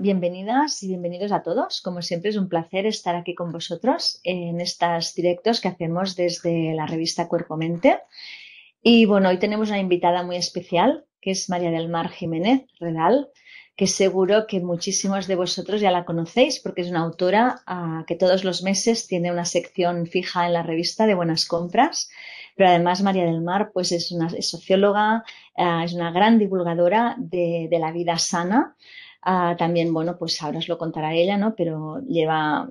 Bienvenidas y bienvenidos a todos. Como siempre es un placer estar aquí con vosotros en estos directos que hacemos desde la revista Cuerpo Mente. Y bueno, hoy tenemos una invitada muy especial, que es María del Mar Jiménez Redal, que seguro que muchísimos de vosotros ya la conocéis porque es una autora ah, que todos los meses tiene una sección fija en la revista de buenas compras pero además María del Mar pues es una socióloga, ah, es una gran divulgadora de, la vida sana, Ah, también, bueno, pues ahora os lo contará ella, ¿no? Pero lleva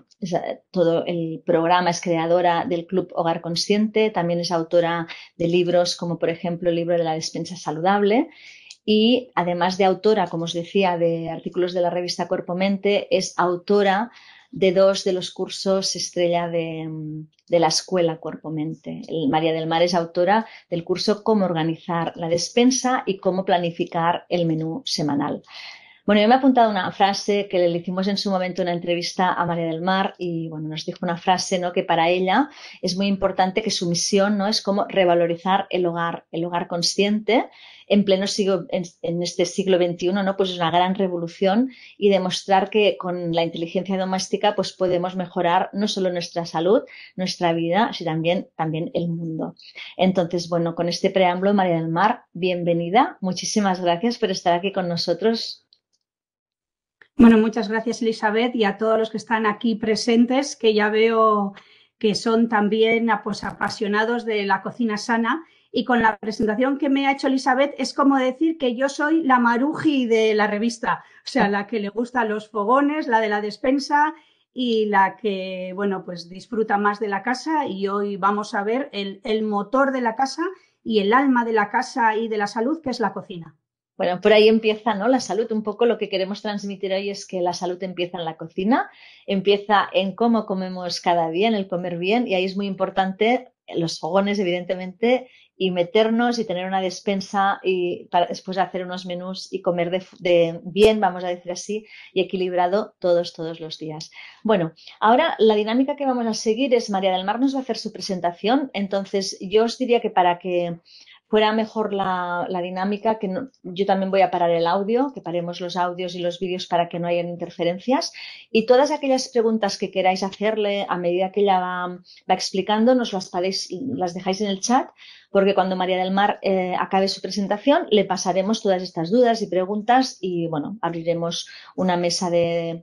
todo el programa, es creadora del Club Hogar Consciente, también es autora de libros como, por ejemplo, el libro de la despensa saludable. Y además de autora, como os decía, de artículos de la revista Cuerpo Mente, es autora de dos de los cursos estrella de, la escuela Cuerpo Mente. María del Mar es autora del curso Cómo organizar la despensa y cómo planificar el menú semanal. Bueno, yo me he apuntado una frase que le hicimos en su momento en una entrevista a María del Mar y bueno, nos dijo una frase ¿no? que para ella es muy importante que su misión ¿no? es como revalorizar el hogar, el hogar consciente en pleno siglo, en, este siglo XXI, ¿no? Pues es una gran revolución y demostrar que con la inteligencia doméstica, pues podemos mejorar no solo nuestra salud, nuestra vida, sino también, también el mundo. Entonces, bueno, con este preámbulo, María del Mar, bienvenida. Muchísimas gracias por estar aquí con nosotros. Bueno, muchas gracias Elizabeth y a todos los que están aquí presentes, que ya veo que son también pues, apasionados de la cocina sana. Y con la presentación que me ha hecho Elizabeth es como decir que yo soy la maruji de la revista, o sea, la que le gusta los fogones, la de la despensa y la que, bueno, pues disfruta más de la casa. Y hoy vamos a ver el motor de la casa y el alma de la casa y de la salud, que es la cocina. Bueno, por ahí empieza ¿no? la salud. Un poco lo que queremos transmitir hoy es que la salud empieza en la cocina, empieza en cómo comemos cada día, en el comer bien, y ahí es muy importante los fogones, evidentemente, y meternos y tener una despensa y para después hacer unos menús y comer de bien, vamos a decir así, y equilibrado todos, todos los días. Bueno, ahora la dinámica que vamos a seguir es María del Mar nos va a hacer su presentación, entonces yo os diría que para que fuera mejor la, dinámica, que yo también voy a parar el audio, que paremos los audios y los vídeos para que no hayan interferencias. Y todas aquellas preguntas que queráis hacerle a medida que ella va, explicando, nos las, dejáis en el chat, porque cuando María del Mar eh, acabe su presentación, le pasaremos todas estas dudas y preguntas y, bueno, abriremos una mesa de,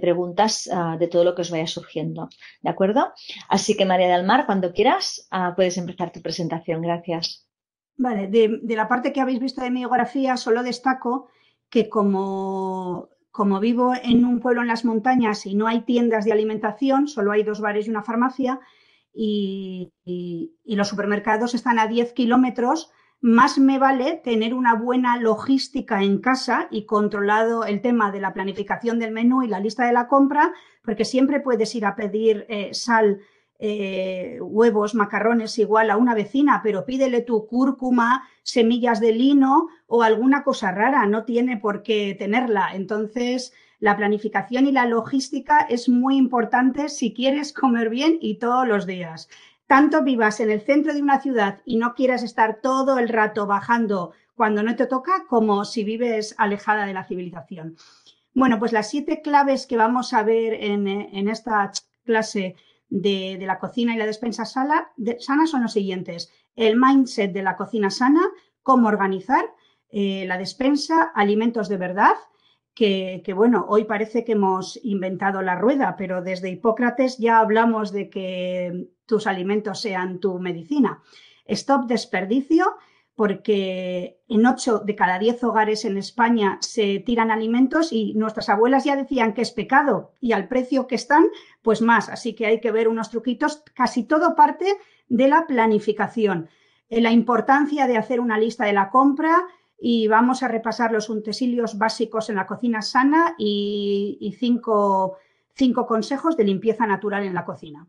preguntas ah, de todo lo que os vaya surgiendo. ¿De acuerdo? Así que María del Mar, cuando quieras, ah, puedes empezar tu presentación. Gracias. Vale, de, la parte que habéis visto de mi biografía, solo destaco que como, como vivo en un pueblo en las montañas y no hay tiendas de alimentación, solo hay dos bares y una farmacia, y, y, los supermercados están a 10 kilómetros, más me vale tener una buena logística en casa y controlado el tema de la planificación del menú y la lista de la compra, porque siempre puedes ir a pedir eh, sal eh, huevos, macarrones igual a una vecina, pero pídele tu cúrcuma, semillas de lino o alguna cosa rara, no tiene por qué tenerla. Entonces, la planificación y la logística es muy importante si quieres comer bien y todos los días. Tanto vivas en el centro de una ciudad y no quieras estar todo el rato bajando cuando no te toca, como si vives alejada de la civilización. Bueno, pues las siete claves que vamos a ver en esta clase de, la cocina y la despensa sana son los siguientes. El mindset de la cocina sana, cómo organizar eh, la despensa, alimentos de verdad, que, que, bueno, hoy parece que hemos inventado la rueda, pero desde Hipócrates ya hablamos de que tus alimentos sean tu medicina. Stop desperdicio, porque en 8 de cada 10 hogares en España se tiran alimentos y nuestras abuelas ya decían que es pecado y al precio que están, pues más. Así que hay que ver unos truquitos. Casi todo parte de la planificación, eh, la importancia de hacer una lista de la compra y vamos a repasar los utensilios básicos en la cocina sana y, cinco consejos de limpieza natural en la cocina.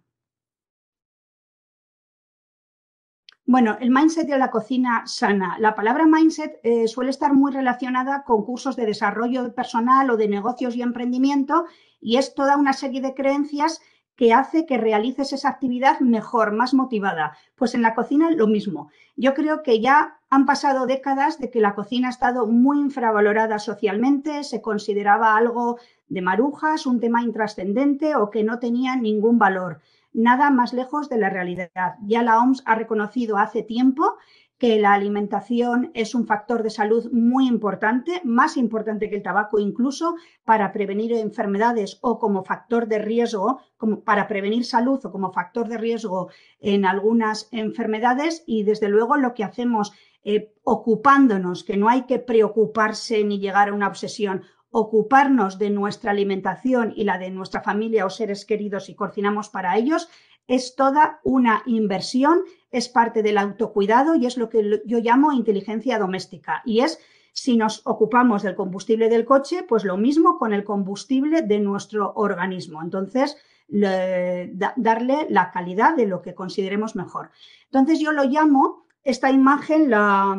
Bueno, el mindset de la cocina sana. La palabra mindset eh, suele estar muy relacionada con cursos de desarrollo personal o de negocios y emprendimiento y es toda una serie de creencias que hace que realices esa actividad mejor, más motivada. Pues en la cocina lo mismo. Yo creo que ya han pasado décadas de que la cocina ha estado muy infravalorada socialmente, se consideraba algo de marujas, un tema intrascendente o que no tenía ningún valor nada más lejos de la realidad. Ya la OMS ha reconocido hace tiempo que la alimentación es un factor de salud muy importante, más importante que el tabaco incluso, para prevenir enfermedades o como factor de riesgo, para prevenir salud o como factor de riesgo en algunas enfermedades y desde luego lo que hacemos eh, ocupándonos, que no hay que preocuparse ni llegar a una obsesión, ocuparnos de nuestra alimentación y la de nuestra familia o seres queridos y cocinamos para ellos, es toda una inversión, es parte del autocuidado y es lo que yo llamo inteligencia doméstica. Y es si nos ocupamos del combustible del coche, pues lo mismo con el combustible de nuestro organismo. Entonces, darle la calidad de lo que consideremos mejor. Entonces, yo lo llamo, esta imagen la,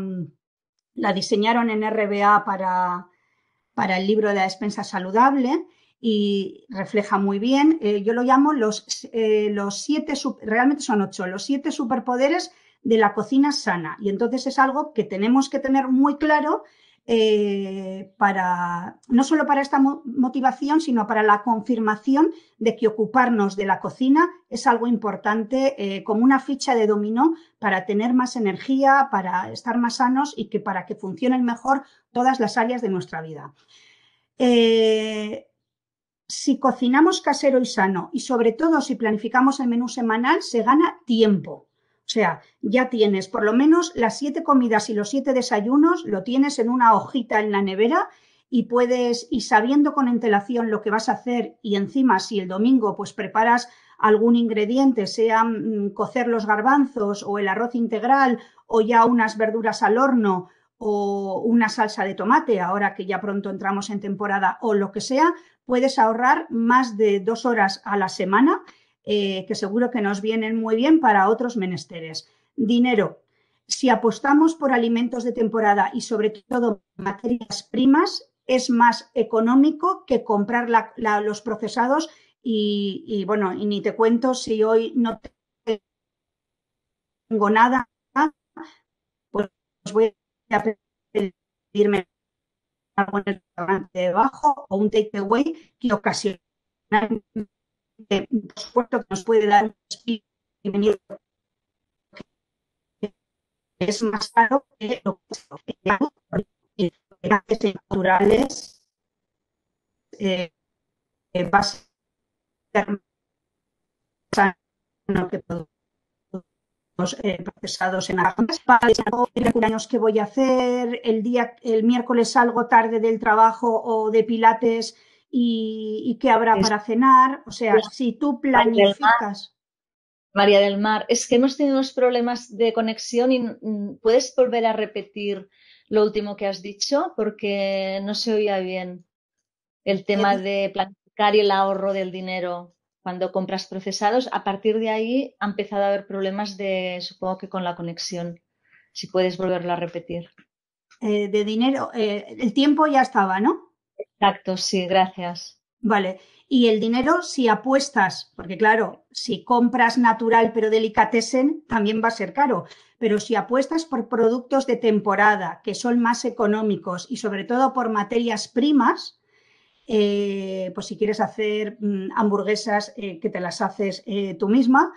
la diseñaron en RBA para, para el libro de la despensa saludable y refleja muy bien, eh, yo lo llamo los, eh, los siete, realmente son ocho, los siete superpoderes de la cocina sana. Y entonces es algo que tenemos que tener muy claro eh, no solo para esta motivación, sino para la confirmación de que ocuparnos de la cocina es algo importante, eh, como una ficha de dominó para tener más energía, para estar más sanos y que para que funcionen mejor todas las áreas de nuestra vida. Eh, si cocinamos casero y sano y sobre todo si planificamos el menú semanal, se gana tiempo. O sea, ya tienes por lo menos las siete comidas y los siete desayunos, lo tienes en una hojita en la nevera y puedes, y sabiendo con entelación lo que vas a hacer y encima si el domingo pues preparas algún ingrediente, sea mm, cocer los garbanzos o el arroz integral o ya unas verduras al horno o una salsa de tomate, ahora que ya pronto entramos en temporada o lo que sea, puedes ahorrar más de dos horas a la semana eh, que seguro que nos vienen muy bien para otros menesteres. Dinero. Si apostamos por alimentos de temporada y sobre todo materias primas, es más económico que comprar los procesados y, bueno, y ni te cuento si hoy no tengo nada, pues voy a pedirme algo en el restaurante debajo o un takeaway que ocasionalmente que, por supuesto, que nos puede dar un es más caro que lo que que gases naturales eh, eh va a ser sano que todos eh, procesados en armas. Para el años que voy a hacer, el día, el miércoles salgo tarde del trabajo o de pilates y, qué habrá para cenar. O sea, si tú planificas. María del Mar, es que hemos tenido unos problemas de conexión y mm, puedes volver a repetir lo último que has dicho porque no se oía bien el tema em. de planificar y el ahorro del dinero cuando compras procesados. A partir de ahí ha empezado a haber problemas de, supongo que con la conexión. Si puedes volverlo a repetir. Eh, de dinero, eh, el tiempo ya estaba, ¿no? Exacto, sí, gracias. Vale. Y el dinero, si apuestas, porque claro, si compras natural pero delicatessen, también va a ser caro. Pero si apuestas por productos de temporada, que son más económicos y sobre todo por materias primas, eh, pues si quieres hacer mm, hamburguesas eh, que te las haces eh, tú misma,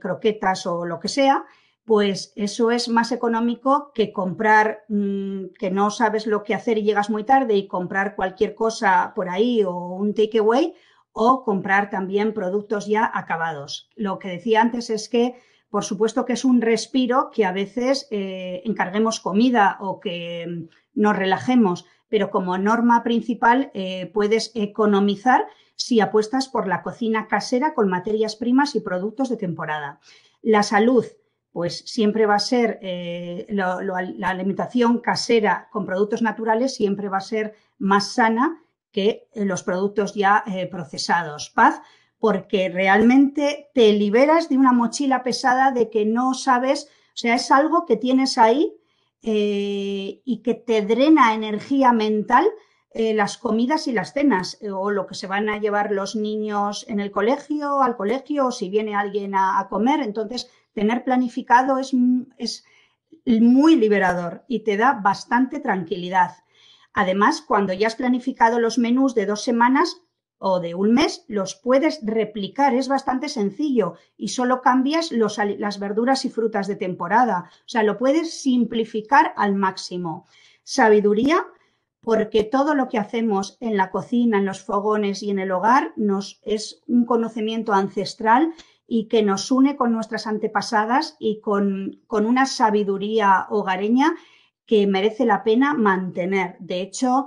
croquetas o lo que sea, pues eso es más económico que comprar, mm, que no sabes lo que hacer y llegas muy tarde y comprar cualquier cosa por ahí o un takeaway o comprar también productos ya acabados. Lo que decía antes es que, por supuesto que es un respiro que a veces eh, encarguemos comida o que mm, nos relajemos, pero como norma principal eh, puedes economizar si apuestas por la cocina casera con materias primas y productos de temporada. La salud, pues siempre va a ser eh, la alimentación casera con productos naturales siempre va a ser más sana que eh, los productos ya eh, procesados. Paz, porque realmente te liberas de una mochila pesada de que no sabes, o sea, es algo que tienes ahí y que te drena energía mental las comidas y las cenas o lo que se van a llevar los niños en el colegio, al colegio, o si viene alguien a comer. Entonces, tener planificado es, muy liberador y te da bastante tranquilidad. Además, cuando ya has planificado los menús de dos semanas o de un mes, los puedes replicar. Es bastante sencillo y solo cambias las verduras y frutas de temporada. O sea, lo puedes simplificar al máximo. Sabiduría, porque todo lo que hacemos en la cocina, en los fogones y en el hogar nos es un conocimiento ancestral y que nos une con nuestras antepasadas y con, una sabiduría hogareña que merece la pena mantener. De hecho,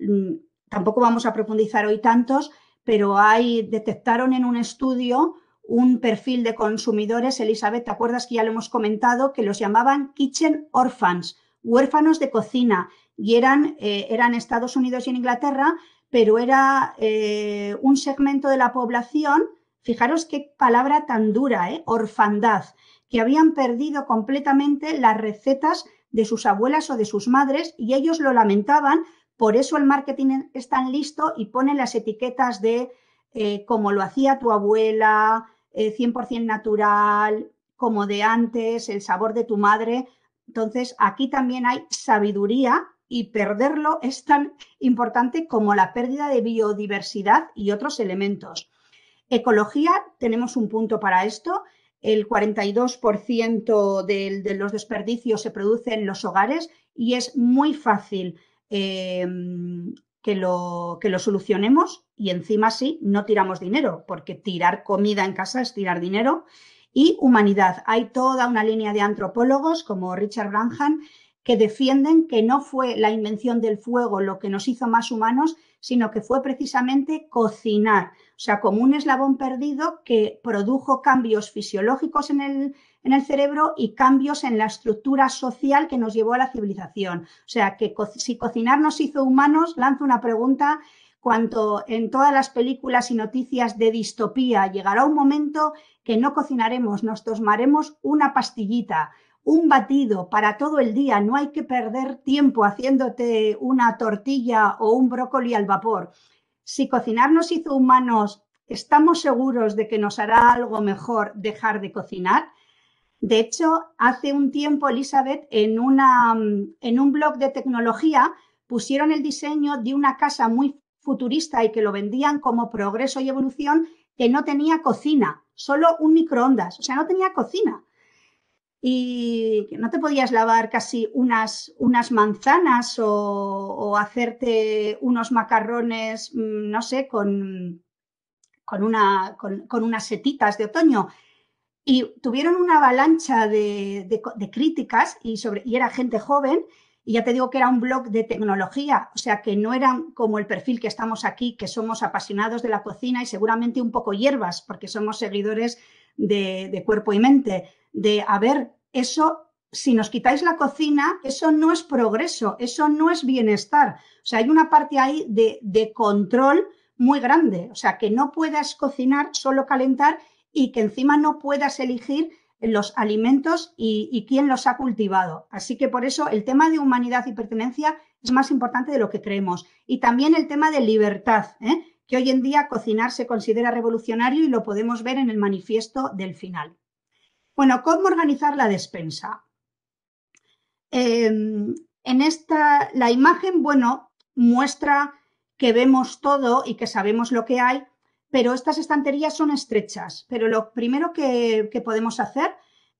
mm, tampoco vamos a profundizar hoy tantos, pero hay, detectaron en un estudio un perfil de consumidores, Elizabeth, ¿te acuerdas que ya lo hemos comentado? Que los llamaban kitchen orphans, huérfanos de cocina, y eran, eh, Estados Unidos y en Inglaterra, pero era eh, un segmento de la población Fijaros qué palabra tan dura, ¿eh? orfandad, que habían perdido completamente las recetas de sus abuelas o de sus madres y ellos lo lamentaban, por eso el marketing es tan listo y ponen las etiquetas de cómo eh, como lo hacía tu abuela, 100% eh, natural, como de antes, el sabor de tu madre. Entonces, aquí también hay sabiduría y perderlo es tan importante como la pérdida de biodiversidad y otros elementos. Ecología, tenemos un punto para esto. El 42% de, los desperdicios se produce en los hogares y es muy fácil em, que, lo, que lo solucionemos y encima sí, no tiramos dinero, porque tirar comida en casa es tirar dinero. Y humanidad. Hay toda una línea de antropólogos como Richard Branham que defienden que no fue la invención del fuego lo que nos hizo más humanos, sino que fue precisamente cocinar, o sea, como un eslabón perdido que produjo cambios fisiológicos en el, cerebro y cambios en la estructura social que nos llevó a la civilización. O sea, que si cocinar nos hizo humanos, lanzo una pregunta cuanto en todas las películas y noticias de distopía llegará un momento que no cocinaremos, nos tomaremos una pastillita, un batido para todo el día, no hay que perder tiempo haciéndote una tortilla o un brócoli al vapor si cocinar nos hizo humanos, estamos seguros de que nos hará algo mejor dejar de cocinar. De hecho, hace un tiempo, Elizabeth, en, una, en un blog de tecnología, pusieron el diseño de una casa muy futurista y que lo vendían como progreso y evolución, que no tenía cocina, solo un microondas, o sea, no tenía cocina y no te podías lavar casi unas, manzanas o, hacerte unos macarrones, mm, no sé, con, unas setitas de otoño. Y tuvieron una avalancha de, críticas y, era gente joven. Y ya te digo que era un blog de tecnología, o sea que no eran como el perfil que estamos aquí, que somos apasionados de la cocina y seguramente un poco hierbas, porque somos seguidores de cuerpo y mente de, a ver, eso si nos quitáis la cocina, eso no es progreso, eso no es bienestar. O sea, hay una parte ahí de, control muy grande. O sea, que no puedas cocinar, solo calentar y que encima no puedas elegir los alimentos y, quién los ha cultivado. Así que por eso el tema de humanidad y pertenencia es más importante de lo que creemos. Y también el tema de libertad, ¿eh? que hoy en día cocinar se considera revolucionario y lo podemos ver en el manifiesto del final. Bueno, ¿cómo organizar la despensa? Em, en esta, la imagen, bueno, muestra que vemos todo y que sabemos lo que hay, pero estas estanterías son estrechas. Pero lo primero que, podemos hacer,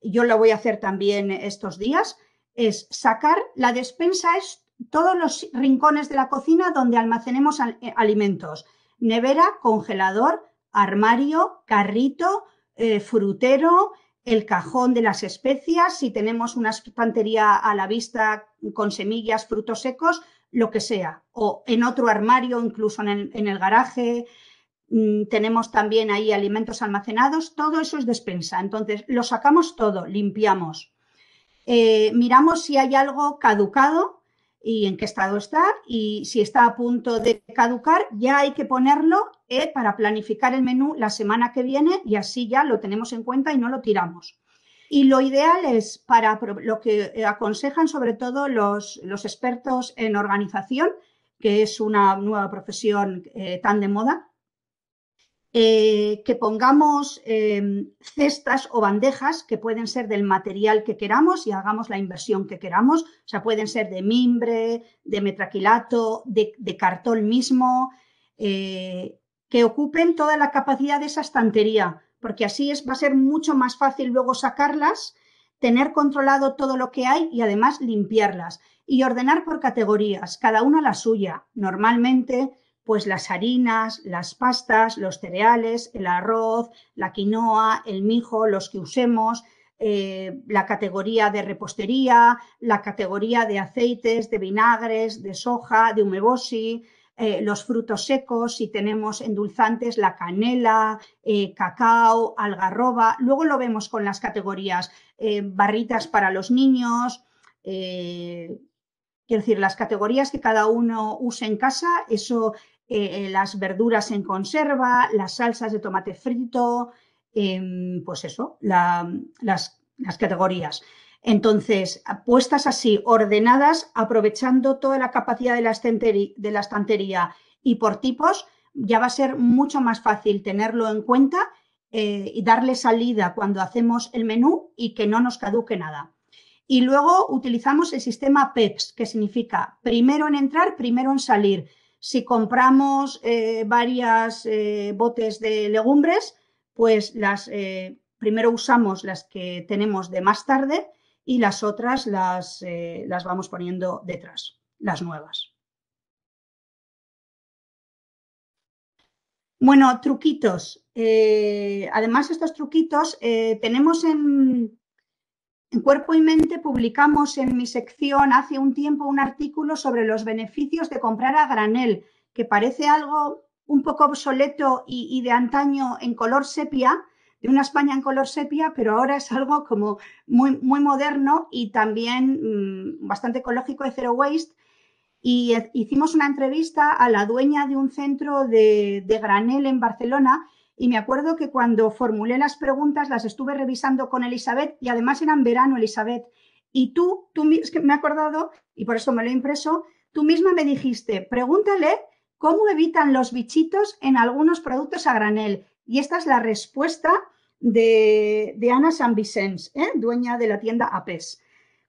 yo lo voy a hacer también estos días, es sacar la despensa, es todos los rincones de la cocina donde almacenemos eh, alimentos. Nevera, congelador, armario, carrito, eh, frutero, el cajón de las especias, si tenemos una estantería a la vista con semillas, frutos secos, lo que sea, o en otro armario, incluso en el, garaje, mm, tenemos también ahí alimentos almacenados, todo eso es despensa. Entonces, lo sacamos todo, limpiamos. Eh, miramos si hay algo caducado, y en qué estado está y si está a punto de caducar, ya hay que ponerlo eh, para planificar el menú la semana que viene y así ya lo tenemos en cuenta y no lo tiramos. Y lo ideal es para lo que eh, aconsejan sobre todo los, expertos en organización, que es una nueva profesión eh, tan de moda, eh, que pongamos eh, cestas o bandejas que pueden ser del material que queramos y hagamos la inversión que queramos. O sea, pueden ser de mimbre, de metraquilato, de, cartón mismo, eh, que ocupen toda la capacidad de esa estantería, porque así es, va a ser mucho más fácil luego sacarlas, tener controlado todo lo que hay y además limpiarlas. Y ordenar por categorías, cada una la suya. Normalmente pues las harinas, las pastas, los cereales, el arroz, la quinoa, el mijo, los que usemos, eh, la categoría de repostería, la categoría de aceites, de vinagres, de soja, de umeboshi, eh, los frutos secos, si tenemos endulzantes, la canela, eh, cacao, algarroba. Luego lo vemos con las categorías barritas para los niños. quiero decir, las categorías que cada uno usa en casa, eso eh, eh, las verduras en conserva, las salsas de tomate frito, em, pues eso, las, categorías. Entonces, puestas así, ordenadas, aprovechando toda la capacidad de la, estantería, y por tipos, ya va a ser mucho más fácil tenerlo en cuenta eh, y darle salida cuando hacemos el menú y que no nos caduque nada. Y luego utilizamos el sistema PEPS, que significa primero en entrar, primero en salir. Si compramos eh, varias eh, botes de legumbres, pues las eh, primero usamos las que tenemos de más tarde y las otras las, vamos poniendo detrás, las nuevas. Bueno, truquitos. además, estos truquitos tenemos en, en Cuerpo y Mente publicamos en mi sección hace un tiempo un artículo sobre los beneficios de comprar a granel, que parece algo un poco obsoleto y, de antaño en color sepia, de una España en color sepia, pero ahora es algo como muy, muy moderno y también mm, bastante ecológico de Zero Waste. Y hicimos una entrevista a la dueña de un centro de, de granel en Barcelona y me acuerdo que cuando formulé las preguntas las estuve revisando con Elizabeth y además eran verano, Elizabeth. Y tú, tú que me he acordado, y por eso me lo he impreso, tú misma me dijiste, pregúntale cómo evitan los bichitos en algunos productos a granel. Y esta es la respuesta de, Ana San Vicens, ¿eh? dueña de la tienda APES.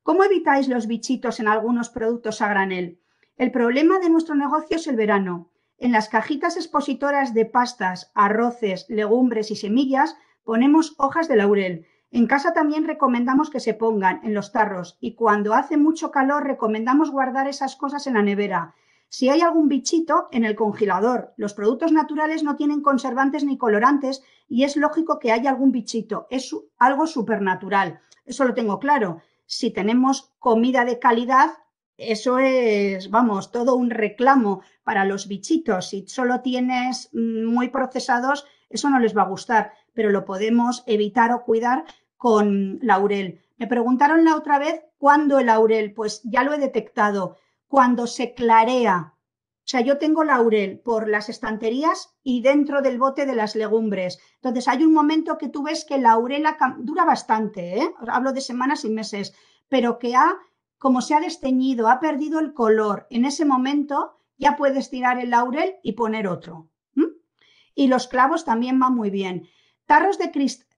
¿Cómo evitáis los bichitos en algunos productos a granel? El problema de nuestro negocio es el verano. En las cajitas expositoras de pastas, arroces, legumbres y semillas ponemos hojas de laurel. En casa también recomendamos que se pongan en los tarros y cuando hace mucho calor recomendamos guardar esas cosas en la nevera. Si hay algún bichito, en el congelador. Los productos naturales no tienen conservantes ni colorantes y es lógico que haya algún bichito. Es algo supernatural. Eso lo tengo claro. Si tenemos comida de calidad, eso es, vamos, todo un reclamo para los bichitos. Si solo tienes mm, muy procesados, eso no les va a gustar, pero lo podemos evitar o cuidar con laurel. Me preguntaron la otra vez cuándo el laurel, pues ya lo he detectado, cuando se clarea. O sea, yo tengo laurel por las estanterías y dentro del bote de las legumbres. Entonces, hay un momento que tú ves que la laurel dura bastante, ¿eh? hablo de semanas y meses, pero que ha como se ha desteñido, ha perdido el color, en ese momento ya puedes tirar el laurel y poner otro. Y los clavos también van muy bien. Tarros, de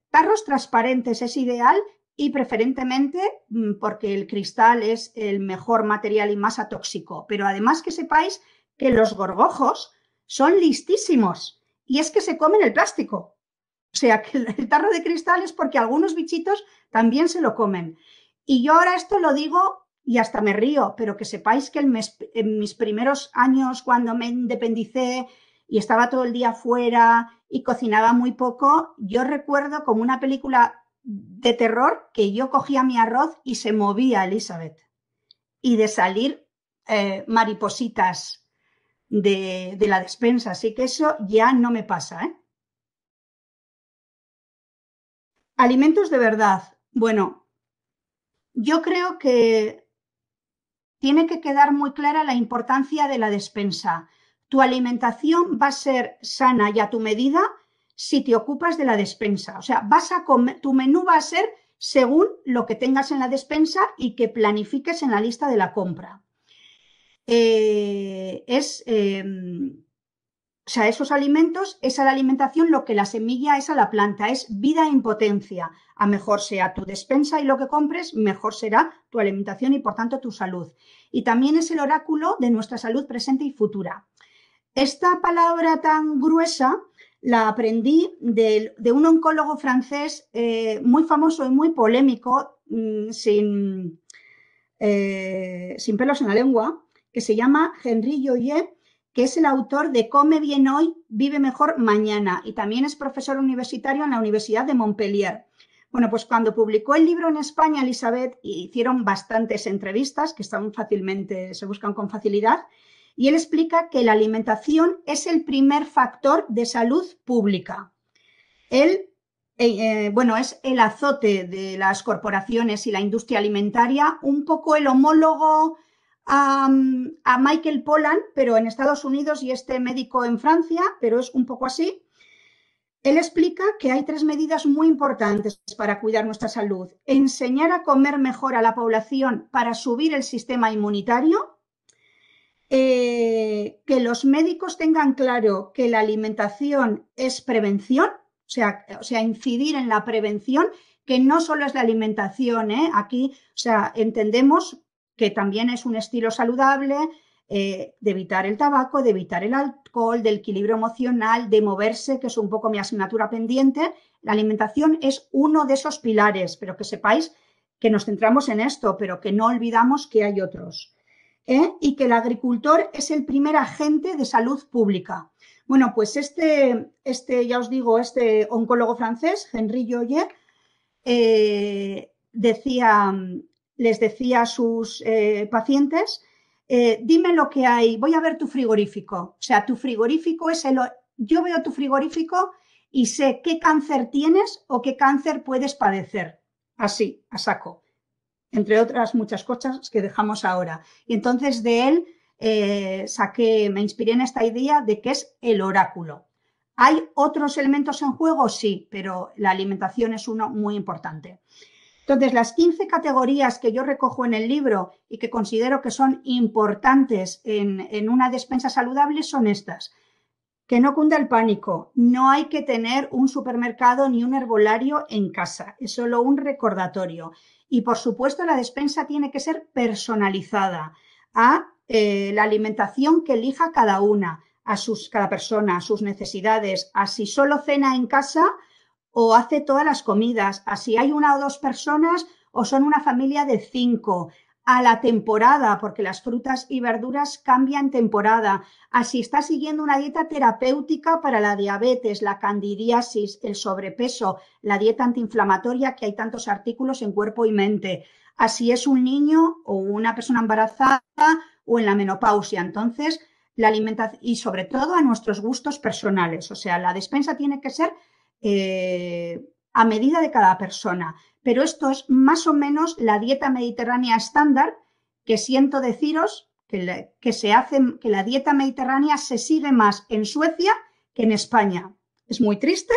tarros transparentes es ideal y preferentemente mm, porque el cristal es el mejor material y más atóxico. Pero además que sepáis que los gorgojos son listísimos y es que se comen el plástico. O sea, que el tarro de cristal es porque algunos bichitos también se lo comen. Y yo ahora esto lo digo y hasta me río, pero que sepáis que en mis, primeros años cuando me independicé y estaba todo el día fuera y cocinaba muy poco, yo recuerdo como una película de terror que yo cogía mi arroz y se movía Elizabeth. Y de salir eh, maripositas de, la despensa. Así que eso ya no me pasa. ¿eh? Alimentos de verdad. Bueno, yo creo que tiene que quedar muy clara la importancia de la despensa. Tu alimentación va a ser sana y a tu medida si te ocupas de la despensa. O sea, tu menú va a ser según lo que tengas en la despensa y que planifiques en la lista de la compra. Eh, es, em, o sea, esos alimentos es a la alimentación lo que la semilla es a la planta, es vida en potencia. A mejor sea tu despensa y lo que compres, mejor será tu alimentación y por tanto tu salud. Y también es el oráculo de nuestra salud presente y futura. Esta palabra tan gruesa la aprendí de, un oncólogo francés eh, muy famoso y muy polémico, mm, sin, eh, sin pelos en la lengua, que se llama Henri Joyet que es el autor de Come bien hoy, vive mejor mañana y también es profesor universitario en la Universidad de Montpellier. Bueno, pues cuando publicó el libro en España, Elizabeth, hicieron bastantes entrevistas que están fácilmente, se buscan con facilidad, y él explica que la alimentación es el primer factor de salud pública. Él, eh, eh, bueno, es el azote de las corporaciones y la industria alimentaria, un poco el homólogo a, Michael Pollan, pero en Estados Unidos y este médico en Francia, pero es un poco así. Él explica que hay tres medidas muy importantes para cuidar nuestra salud. Enseñar a comer mejor a la población para subir el sistema inmunitario, eh, que los médicos tengan claro que la alimentación es prevención, o sea, incidir en la prevención, que no solo es la alimentación, ¿eh? aquí, o sea, entendemos que también es un estilo saludable, eh, de evitar el tabaco, de evitar el alcohol, del equilibrio emocional, de moverse, que es un poco mi asignatura pendiente. La alimentación es uno de esos pilares, pero que sepáis que nos centramos en esto, pero que no olvidamos que hay otros. ¿eh? Y que el agricultor es el primer agente de salud pública. Bueno, pues este, este ya os digo, este oncólogo francés, Henri Joye, eh, decía, les decía a sus eh, pacientes, eh, dime lo que hay, voy a ver tu frigorífico. O sea, tu frigorífico es el... Yo veo tu frigorífico y sé qué cáncer tienes o qué cáncer puedes padecer. Así, a saco. Entre otras muchas cosas que dejamos ahora. Y entonces de él eh, saqué, me inspiré en esta idea de que es el oráculo. ¿Hay otros elementos en juego? Sí, pero la alimentación es uno muy importante. Entonces, las 15 categorías que yo recojo en el libro y que considero que son importantes en, una despensa saludable son estas. Que no cunda el pánico, no hay que tener un supermercado ni un herbolario en casa, es solo un recordatorio. Y por supuesto, la despensa tiene que ser personalizada a eh, la alimentación que elija cada una, a sus, cada persona, a sus necesidades, a si solo cena en casa o hace todas las comidas, así hay una o dos personas o son una familia de cinco, a la temporada, porque las frutas y verduras cambian temporada, así está siguiendo una dieta terapéutica para la diabetes, la candidiasis, el sobrepeso, la dieta antiinflamatoria, que hay tantos artículos en cuerpo y mente, así es un niño o una persona embarazada o en la menopausia. Entonces, la alimentación y sobre todo a nuestros gustos personales, o sea, la despensa tiene que ser eh, a medida de cada persona. Pero esto es más o menos la dieta mediterránea estándar que siento deciros que, se hace, que la dieta mediterránea se sigue más en Suecia que en España. Es muy triste,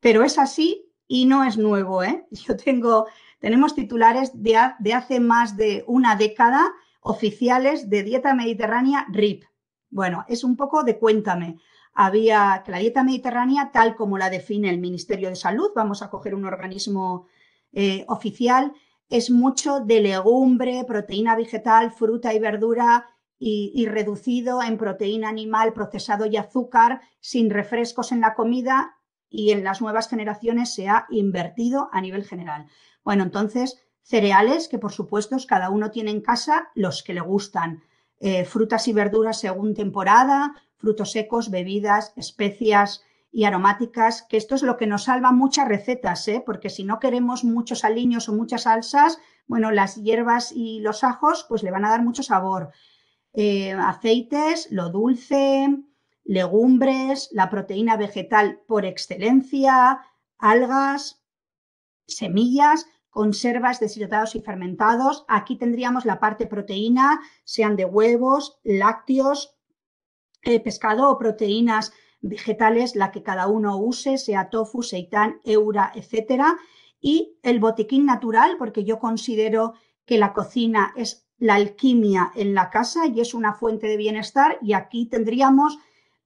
pero es así y no es nuevo. ¿eh? Yo tengo, tenemos titulares de hace más de una década oficiales de dieta mediterránea RIP. Bueno, es un poco de cuéntame había que la dieta mediterránea, tal como la define el Ministerio de Salud, vamos a coger un organismo eh, oficial, es mucho de legumbre, proteína vegetal, fruta y verdura y, y, reducido en proteína animal, procesado y azúcar, sin refrescos en la comida y en las nuevas generaciones se ha invertido a nivel general. Bueno, entonces, cereales que por supuesto cada uno tiene en casa los que le gustan eh, frutas y verduras según temporada, frutos secos, bebidas, especias y aromáticas, que esto es lo que nos salva muchas recetas, ¿eh? porque si no queremos muchos aliños o muchas salsas, bueno, las hierbas y los ajos pues le van a dar mucho sabor. Eh, aceites, lo dulce, legumbres, la proteína vegetal por excelencia, algas, semillas, conservas, deshidratados y fermentados. Aquí tendríamos la parte proteína, sean de huevos, lácteos, eh, pescado o proteínas vegetales, la que cada uno use, sea tofu, seitán, eura, etcétera. Y el botiquín natural, porque yo considero que la cocina es la alquimia en la casa y es una fuente de bienestar. Y aquí tendríamos,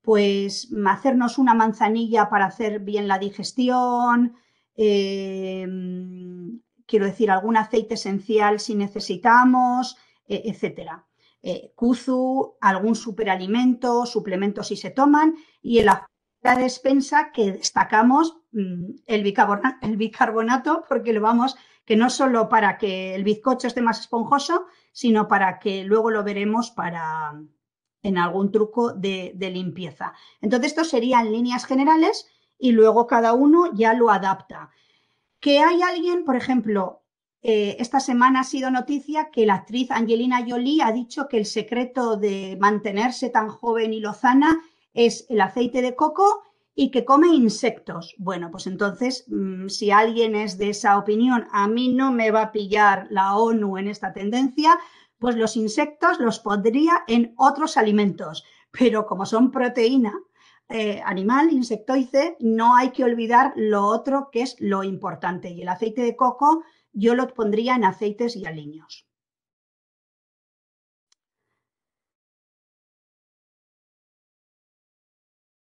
pues, hacernos una manzanilla para hacer bien la digestión, eh, quiero decir, algún aceite esencial si necesitamos, e, etcétera. Eh, algún superalimento, suplementos si se toman y en la despensa que destacamos mm, el, bicarbonato, porque lo vamos que no solo para que el bizcocho esté más esponjoso, sino para que luego lo veremos para en algún truco de, de, limpieza. Entonces, esto serían líneas generales y luego cada uno ya lo adapta. Que hay alguien, por ejemplo, eh, esta semana ha sido noticia que la actriz Angelina Jolie ha dicho que el secreto de mantenerse tan joven y lozana es el aceite de coco y que come insectos. Bueno, pues entonces, mm, si alguien es de esa opinión, a mí no me va a pillar la ONU en esta tendencia, pues los insectos los pondría en otros alimentos. Pero como son proteína, eh, animal, insectoide, no hay que olvidar lo otro que es lo importante. Y el aceite de coco yo lo pondría en aceites y aliños.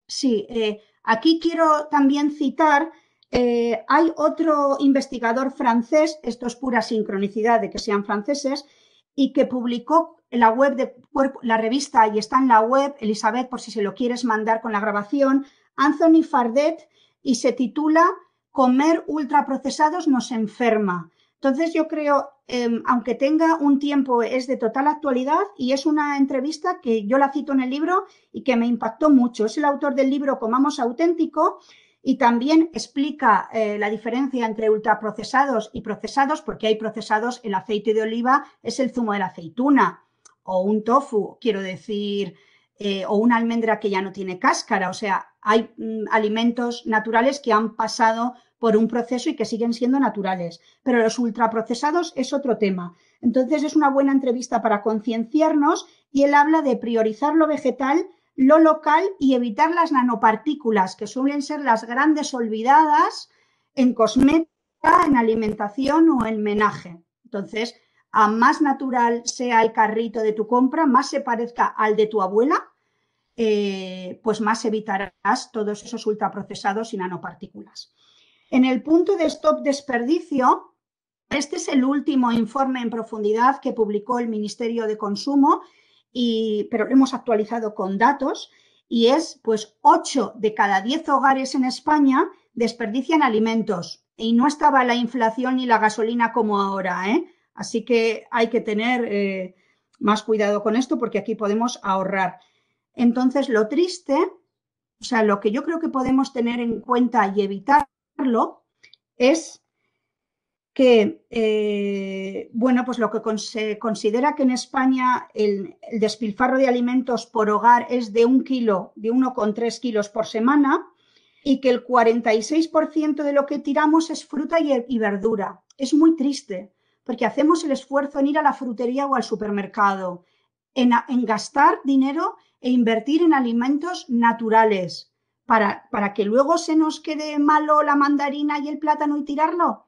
Sí, eh, aquí quiero también citar, eh, hay otro investigador francés, esto es pura sincronicidad de que sean franceses, y que publicó en la web de la revista y está en la web, Elizabeth, por si se lo quieres mandar con la grabación, Anthony Fardet, y se titula Comer ultraprocesados nos enferma. Entonces yo creo, em, aunque tenga un tiempo, es de total actualidad y es una entrevista que yo la cito en el libro y que me impactó mucho. Es el autor del libro Comamos Auténtico y también explica eh, la diferencia entre ultraprocesados y procesados, porque hay procesados, el aceite de oliva es el zumo de la aceituna o un tofu, quiero decir, eh, o una almendra que ya no tiene cáscara. O sea, hay mm, alimentos naturales que han pasado por un proceso y que siguen siendo naturales. Pero los ultraprocesados es otro tema. Entonces es una buena entrevista para concienciarnos y él habla de priorizar lo vegetal lo local y evitar las nanopartículas, que suelen ser las grandes olvidadas en cosmética, en alimentación o en menaje. Entonces, a más natural sea el carrito de tu compra, más se parezca al de tu abuela, eh, pues más evitarás todos esos ultraprocesados y nanopartículas. En el punto de stop desperdicio, este es el último informe en profundidad que publicó el Ministerio de Consumo pero lo hemos actualizado con datos y es pues 8 de cada 10 hogares en España desperdician alimentos y no estaba la inflación ni la gasolina como ahora, ¿eh? Así que hay que tener eh, más cuidado con esto porque aquí podemos ahorrar. Entonces, lo triste, o sea, lo que yo creo que podemos tener en cuenta y evitarlo es que, eh, bueno, pues lo que se considera que en España el, despilfarro de alimentos por hogar es de un kilo, de 1,3 kilos por semana, y que el 46% de lo que tiramos es fruta y, verdura. Es muy triste, porque hacemos el esfuerzo en ir a la frutería o al supermercado, en, en gastar dinero e invertir en alimentos naturales, para, para que luego se nos quede malo la mandarina y el plátano y tirarlo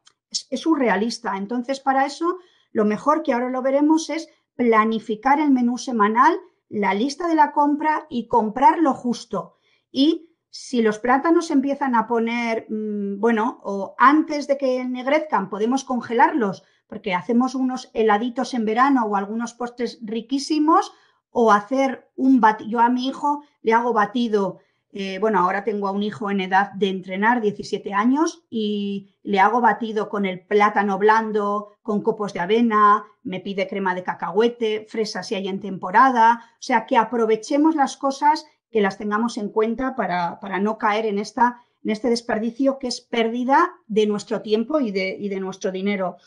es, surrealista. Entonces, para eso, lo mejor que ahora lo veremos es planificar el menú semanal, la lista de la compra y comprar lo justo. Y si los plátanos empiezan a poner, mm, bueno, o antes de que ennegrezcan, podemos congelarlos, porque hacemos unos heladitos en verano o algunos postres riquísimos, o hacer un batido. Yo a mi hijo le hago batido eh, bueno, ahora tengo a un hijo en edad de entrenar, 17 años, y le hago batido con el plátano blando, con copos de avena, me pide crema de cacahuete, fresas si hay en temporada. O sea, que aprovechemos las cosas, que las tengamos en cuenta para, no caer en, esta, en este desperdicio que es pérdida de nuestro tiempo y de, nuestro dinero.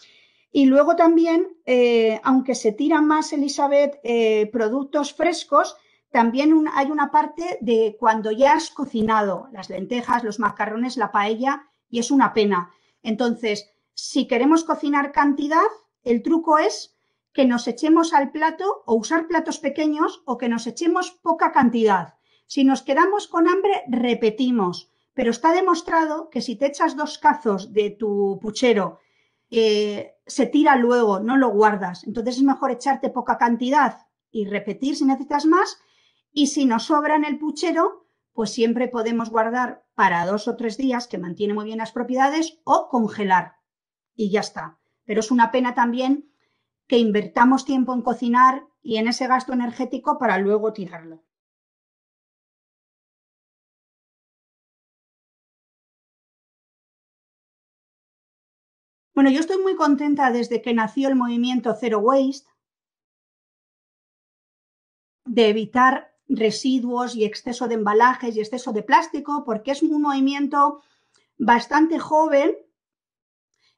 Y luego también, eh, aunque se tiran más, Elizabeth, eh, productos frescos, también hay una parte de cuando ya has cocinado las lentejas, los macarrones, la paella, y es una pena. Entonces, si queremos cocinar cantidad, el truco es que nos echemos al plato o usar platos pequeños o que nos echemos poca cantidad. Si nos quedamos con hambre, repetimos. Pero está demostrado que si te echas dos cazos de tu puchero, eh, se tira luego, no lo guardas. Entonces es mejor echarte poca cantidad y repetir si necesitas más y si nos sobra en el puchero, pues siempre podemos guardar para dos o tres días, que mantiene muy bien las propiedades, o congelar. Y ya está. Pero es una pena también que invertamos tiempo en cocinar y en ese gasto energético para luego tirarlo. Bueno, yo estoy muy contenta desde que nació el movimiento Zero Waste de evitar residuos y exceso de embalajes y exceso de plástico, porque es un movimiento bastante joven,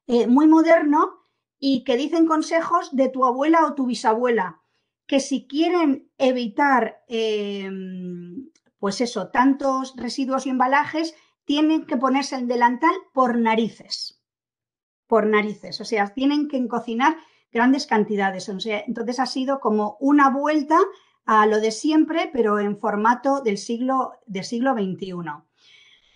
eh, muy moderno, y que dicen consejos de tu abuela o tu bisabuela, que si quieren evitar, em, pues eso, tantos residuos y embalajes, tienen que ponerse el delantal por narices, por narices, o sea, tienen que cocinar grandes cantidades. sea, entonces ha sido como una vuelta a lo de siempre, pero en formato del siglo, del siglo XXI.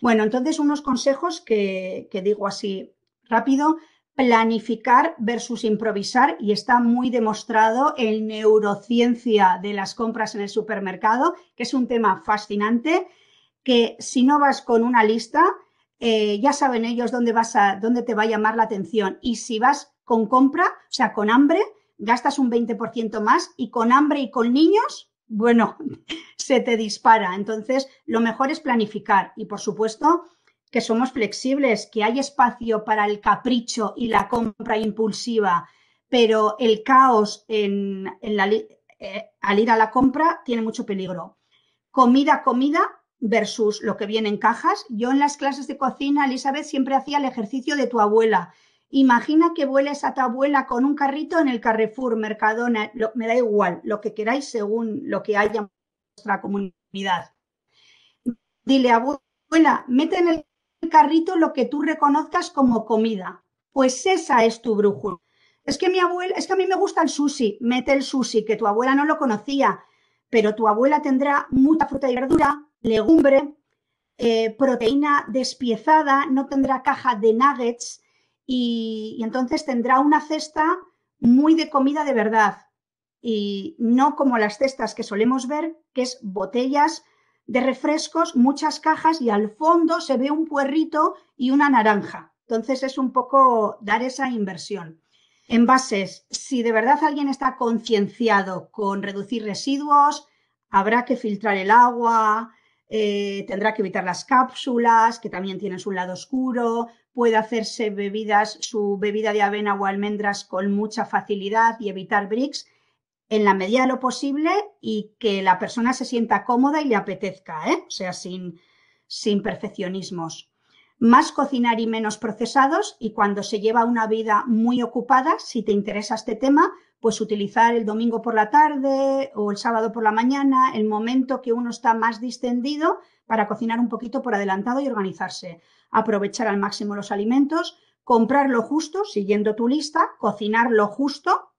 Bueno, entonces unos consejos que, digo así rápido, planificar versus improvisar y está muy demostrado en neurociencia de las compras en el supermercado, que es un tema fascinante, que si no vas con una lista, eh, ya saben ellos dónde, vas a, dónde te va a llamar la atención. Y si vas con compra, o sea, con hambre, gastas un 20% más y con hambre y con niños, bueno, se te dispara. Entonces, lo mejor es planificar y, por supuesto, que somos flexibles, que hay espacio para el capricho y la compra impulsiva, pero el caos en, eh, al ir a la compra tiene mucho peligro. Comida, comida versus lo que viene en cajas. Yo en las clases de cocina, Elizabeth, siempre hacía el ejercicio de tu abuela. Imagina que vueles a tu abuela con un carrito en el Carrefour, Mercadona, me da igual, lo que queráis según lo que haya en vuestra comunidad. Dile, a abuela, mete en el carrito lo que tú reconozcas como comida. Pues esa es tu brújula. Es que mi abuela, es que a mí me gusta el sushi, mete el sushi, que tu abuela no lo conocía, pero tu abuela tendrá mucha fruta y verdura, legumbre, eh, proteína despiezada, no tendrá caja de nuggets y, entonces tendrá una cesta muy de comida de verdad y no como las cestas que solemos ver, que es botellas de refrescos, muchas cajas y al fondo se ve un puerrito y una naranja. Entonces es un poco dar esa inversión. Envases, si de verdad alguien está concienciado con reducir residuos, habrá que filtrar el agua, eh, tendrá que evitar las cápsulas, que también tienen su lado oscuro, puede hacerse bebidas, su bebida de avena o almendras con mucha facilidad y evitar bricks en la medida de lo posible y que la persona se sienta cómoda y le apetezca, ¿eh? o sea, sin, sin perfeccionismos más cocinar y menos procesados y cuando se lleva una vida muy ocupada, si te interesa este tema, pues utilizar el domingo por la tarde o el sábado por la mañana, el momento que uno está más distendido para cocinar un poquito por adelantado y organizarse. Aprovechar al máximo los alimentos, comprar lo justo, siguiendo tu lista, cocinar lo justo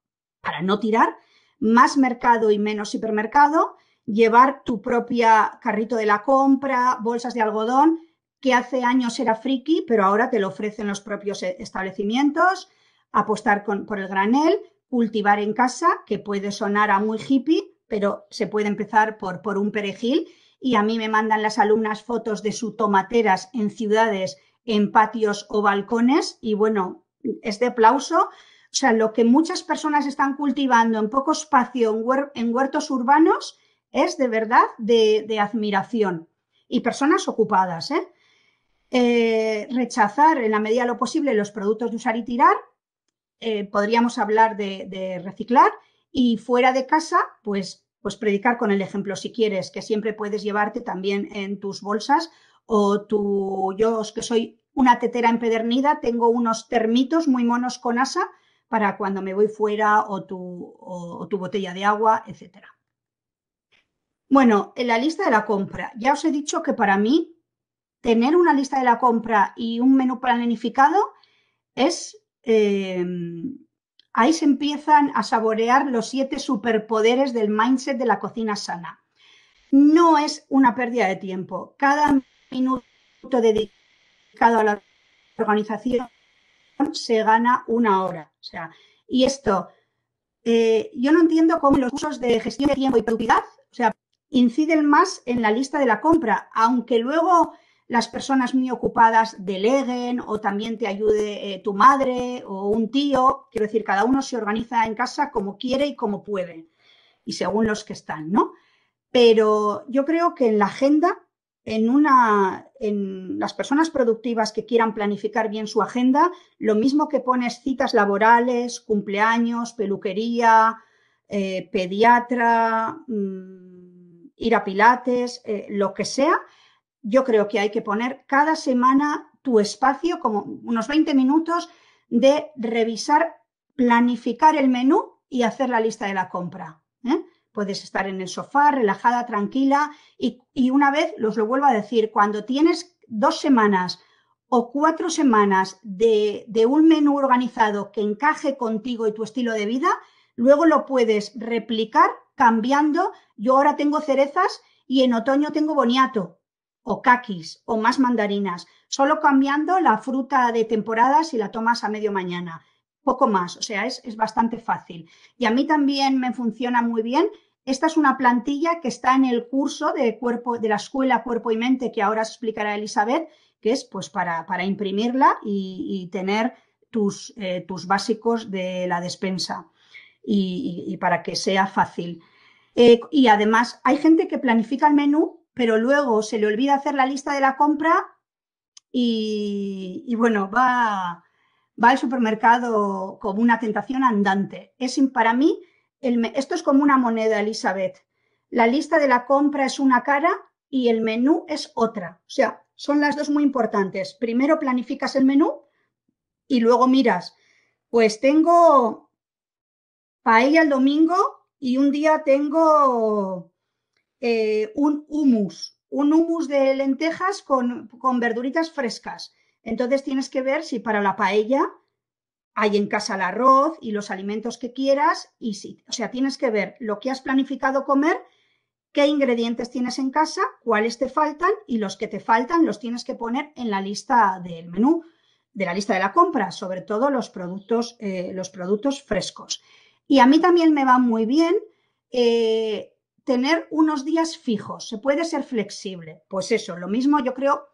para no tirar, más mercado y menos hipermercado, llevar tu propia carrito de la compra, bolsas de algodón, que hace años era friki, pero ahora te lo ofrecen los propios e-, establecimientos, apostar por el granel, cultivar en casa, que puede sonar a muy hippie, pero se puede empezar por, por un perejil. Y a mí me mandan las alumnas fotos de sus tomateras en ciudades, en patios o balcones. Y bueno, es de aplauso. O sea, lo que muchas personas están cultivando en poco espacio, en, huertos urbanos, es de verdad de, de admiración. Y personas ocupadas, ¿eh? Eh, rechazar en la medida de lo posible los productos de usar y tirar, eh, podríamos hablar de, reciclar y fuera de casa, pues, pues predicar con el ejemplo si quieres, que siempre puedes llevarte también en tus bolsas o tu, yo que soy una tetera empedernida, tengo unos termitos muy monos con asa para cuando me voy fuera o tu, tu botella de agua, etcétera. Bueno, en la lista de la compra, ya os he dicho que para mí tener una lista de la compra y un menú planificado es... Eh, ahí se empiezan a saborear los siete superpoderes del mindset de la cocina sana. No es una pérdida de tiempo. Cada minuto dedicado a la organización se gana una hora. O sea, y esto, eh, yo no entiendo cómo los usos de gestión de tiempo y productividad, o sea, inciden más en la lista de la compra, aunque luego las personas muy ocupadas deleguen o también te ayude eh, tu madre o un tío. Quiero decir, cada uno se organiza en casa como quiere y como puede y según los que están, ¿no? Pero yo creo que en la agenda, en, una, en las personas productivas que quieran planificar bien su agenda, lo mismo que pones citas laborales, cumpleaños, peluquería, eh, pediatra, mm, ir a pilates, eh, lo que sea, yo creo que hay que poner cada semana tu espacio, como unos 20 minutos, de revisar, planificar el menú y hacer la lista de la compra. ¿eh? Puedes estar en el sofá, relajada, tranquila, y, una vez, los lo vuelvo a decir, cuando tienes dos semanas o cuatro semanas de, de, un menú organizado que encaje contigo y tu estilo de vida, luego lo puedes replicar cambiando. Yo ahora tengo cerezas y en otoño tengo boniato o caquis o más mandarinas, solo cambiando la fruta de temporada si la tomas a medio mañana, poco más, o sea, es, bastante fácil. Y a mí también me funciona muy bien. Esta es una plantilla que está en el curso de, cuerpo, de la escuela Cuerpo y Mente que ahora explicará Elizabeth, que es pues para, imprimirla y, tener tus, eh, tus, básicos de la despensa y, para que sea fácil. Eh, y además hay gente que planifica el menú pero luego se le olvida hacer la lista de la compra y, bueno, va, va al supermercado como una tentación andante. Es para mí, esto es como una moneda, Elizabeth. La lista de la compra es una cara y el menú es otra. O sea, son las dos muy importantes. Primero planificas el menú y luego miras, pues tengo paella el domingo y un día tengo eh, un humus, un humus de lentejas con, verduritas frescas. Entonces tienes que ver si para la paella hay en casa el arroz y los alimentos que quieras y si, o sea, tienes que ver lo que has planificado comer, qué ingredientes tienes en casa, cuáles te faltan y los que te faltan los tienes que poner en la lista del menú, de la lista de la compra, sobre todo los productos, eh, los productos frescos. Y a mí también me va muy bien eh, tener unos días fijos, se puede ser flexible. Pues eso, lo mismo yo creo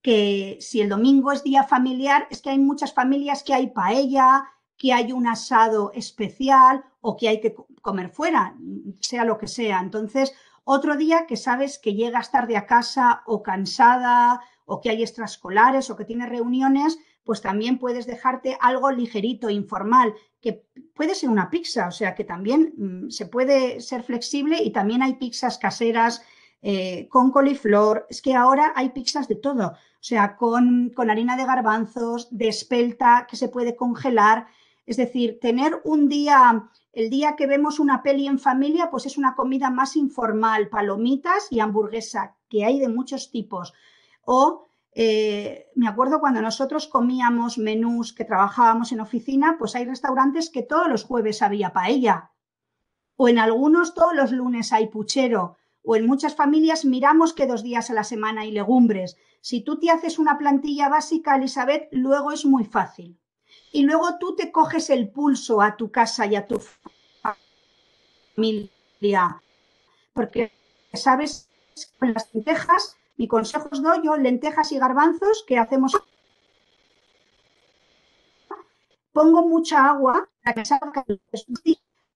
que si el domingo es día familiar, es que hay muchas familias que hay paella, que hay un asado especial o que hay que comer fuera, sea lo que sea. Entonces, otro día que sabes que llegas tarde a casa o cansada o que hay extraescolares o que tienes reuniones, pues también puedes dejarte algo ligerito, informal, que puede ser una pizza, o sea que también mm, se puede ser flexible y también hay pizzas caseras eh, con coliflor, es que ahora hay pizzas de todo, o sea, con, con harina de garbanzos, de espelta que se puede congelar, es decir, tener un día, el día que vemos una peli en familia, pues es una comida más informal, palomitas y hamburguesa, que hay de muchos tipos. O eh, me acuerdo cuando nosotros comíamos menús que trabajábamos en oficina, pues hay restaurantes que todos los jueves había paella, o en algunos todos los lunes hay puchero, o en muchas familias miramos que dos días a la semana hay legumbres. Si tú te haces una plantilla básica, Elizabeth, luego es muy fácil. Y luego tú te coges el pulso a tu casa y a tu familia, porque sabes con las lentejas y consejos doy yo, lentejas y garbanzos que hacemos. Pongo mucha agua,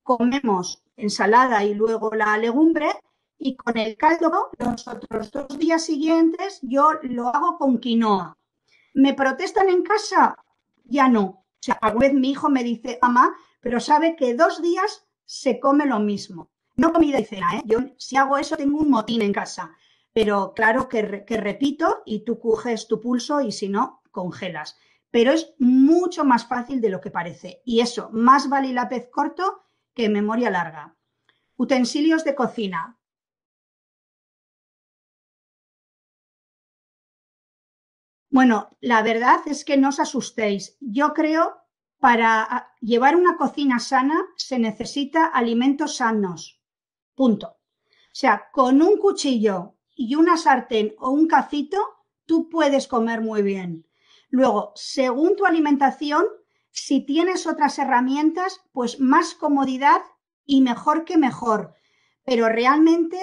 comemos ensalada y luego la legumbre y con el caldo los otros dos días siguientes yo lo hago con quinoa. ¿Me protestan en casa? Ya no. O sea, alguna vez mi hijo me dice, mamá, pero sabe que dos días se come lo mismo. No comida y cena, ah, ¿eh? Yo si hago eso tengo un motín en casa. Pero claro que, repito y tú coges tu pulso y si no, congelas. Pero es mucho más fácil de lo que parece. Y eso, más vale lápiz corto que memoria larga. Utensilios de cocina. Bueno, la verdad es que no os asustéis. Yo creo para llevar una cocina sana se necesita alimentos sanos. Punto. O sea, con un cuchillo y una sartén o un cacito, tú puedes comer muy bien. Luego, según tu alimentación, si tienes otras herramientas, pues más comodidad y mejor que mejor. Pero realmente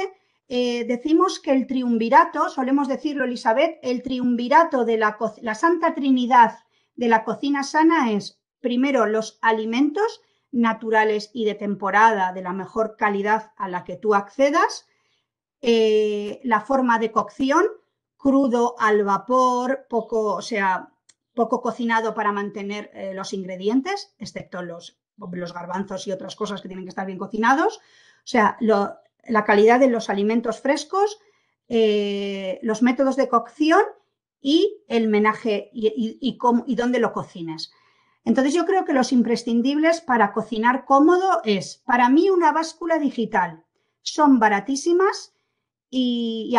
eh, decimos que el triunvirato, solemos decirlo Elizabeth, el triunvirato de la Santa Trinidad de la cocina sana es, primero, los alimentos naturales y de temporada de la mejor calidad a la que tú accedas. Eh, la forma de cocción, crudo al vapor, poco, o sea, poco cocinado para mantener eh, los ingredientes, excepto los, los, garbanzos y otras cosas que tienen que estar bien cocinados. O sea, la calidad de los alimentos frescos, eh, los métodos de cocción y el menaje y, y, y dónde lo cocines. Entonces yo creo que los imprescindibles para cocinar cómodo es, para mí, una báscula digital. Son baratísimas y,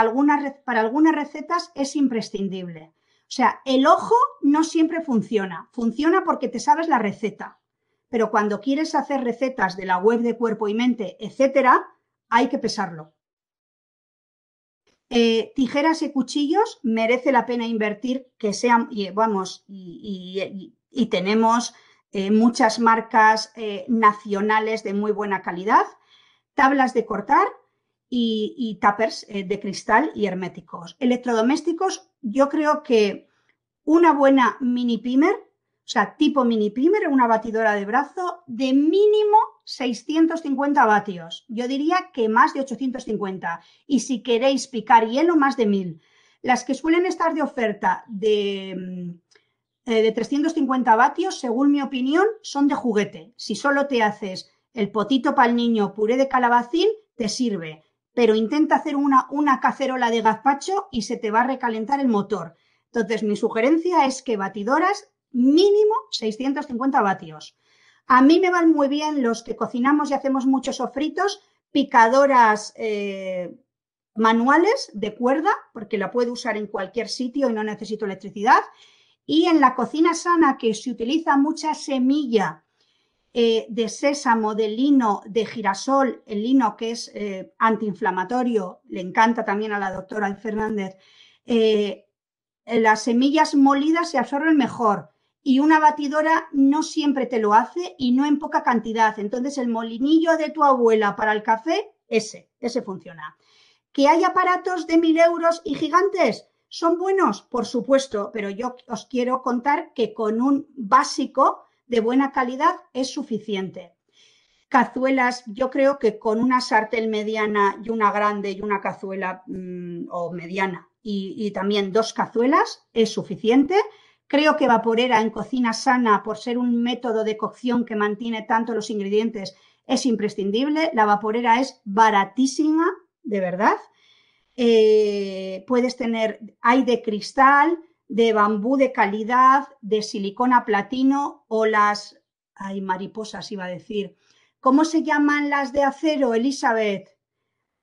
para algunas recetas es imprescindible. O sea, el ojo no siempre funciona. Funciona porque te sabes la receta. Pero cuando quieres hacer recetas de la web de cuerpo y mente, etcétera, hay que pesarlo. Eh, tijeras y cuchillos merece la pena invertir que sean, y, vamos, y, tenemos eh, muchas marcas eh, nacionales de muy buena calidad. Tablas de cortar y, y eh, de cristal y herméticos. Electrodomésticos, yo creo que una buena mini pimer, o sea, tipo mini primer, una batidora de brazo de mínimo 650 vatios. Yo diría que más de 850. Y si queréis picar hielo, más de 1000. Las que suelen estar de oferta de, mm, eh, de 350 vatios, según mi opinión, son de juguete. Si solo te haces el potito para el niño, puré de calabacín, te sirve pero intenta hacer una, una cacerola de gazpacho y se te va a recalentar el motor. Entonces, mi sugerencia es que batidoras mínimo 650 vatios. A mí me van muy bien los que cocinamos y hacemos muchos sofritos, picadoras eh, manuales de cuerda, porque la puedo usar en cualquier sitio y no necesito electricidad. Y en la cocina sana, que se utiliza mucha semilla eh, de sésamo, de lino, de girasol, el lino que es eh, antiinflamatorio, le encanta también a la doctora Fernández. Eh, las semillas molidas se absorben mejor y una batidora no siempre te lo hace y no en poca cantidad. Entonces el molinillo de tu abuela para el café, ese, ese funciona. ¿Que hay aparatos de mil euros y gigantes? ¿Son buenos? Por supuesto, pero yo os quiero contar que con un básico de buena calidad es suficiente. Cazuelas, yo creo que con una sartén mediana y una grande y una cazuela mm, o mediana y, también dos cazuelas es suficiente. Creo que vaporera en cocina sana, por ser un método de cocción que mantiene tanto los ingredientes, es imprescindible. La vaporera es baratísima, de verdad. Eh, puedes tener, hay de cristal, de bambú de calidad, de silicona platino o las, ay, mariposas iba a decir, ¿cómo se llaman las de acero, Elizabeth?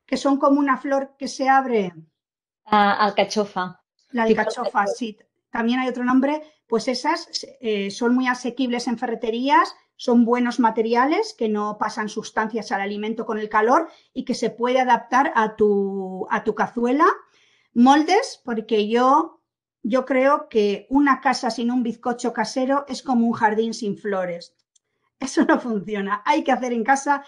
Que son como una flor que se abre. al ah, alcachofa. La alcachofa, sí. También hay otro nombre, pues esas eh, son muy asequibles en ferreterías, son buenos materiales que no pasan sustancias al alimento con el calor y que se puede adaptar a tu, a tu cazuela. Moldes, porque yo yo creo que una casa sin un bizcocho casero es como un jardín sin flores. Eso no funciona. Hay que hacer en casa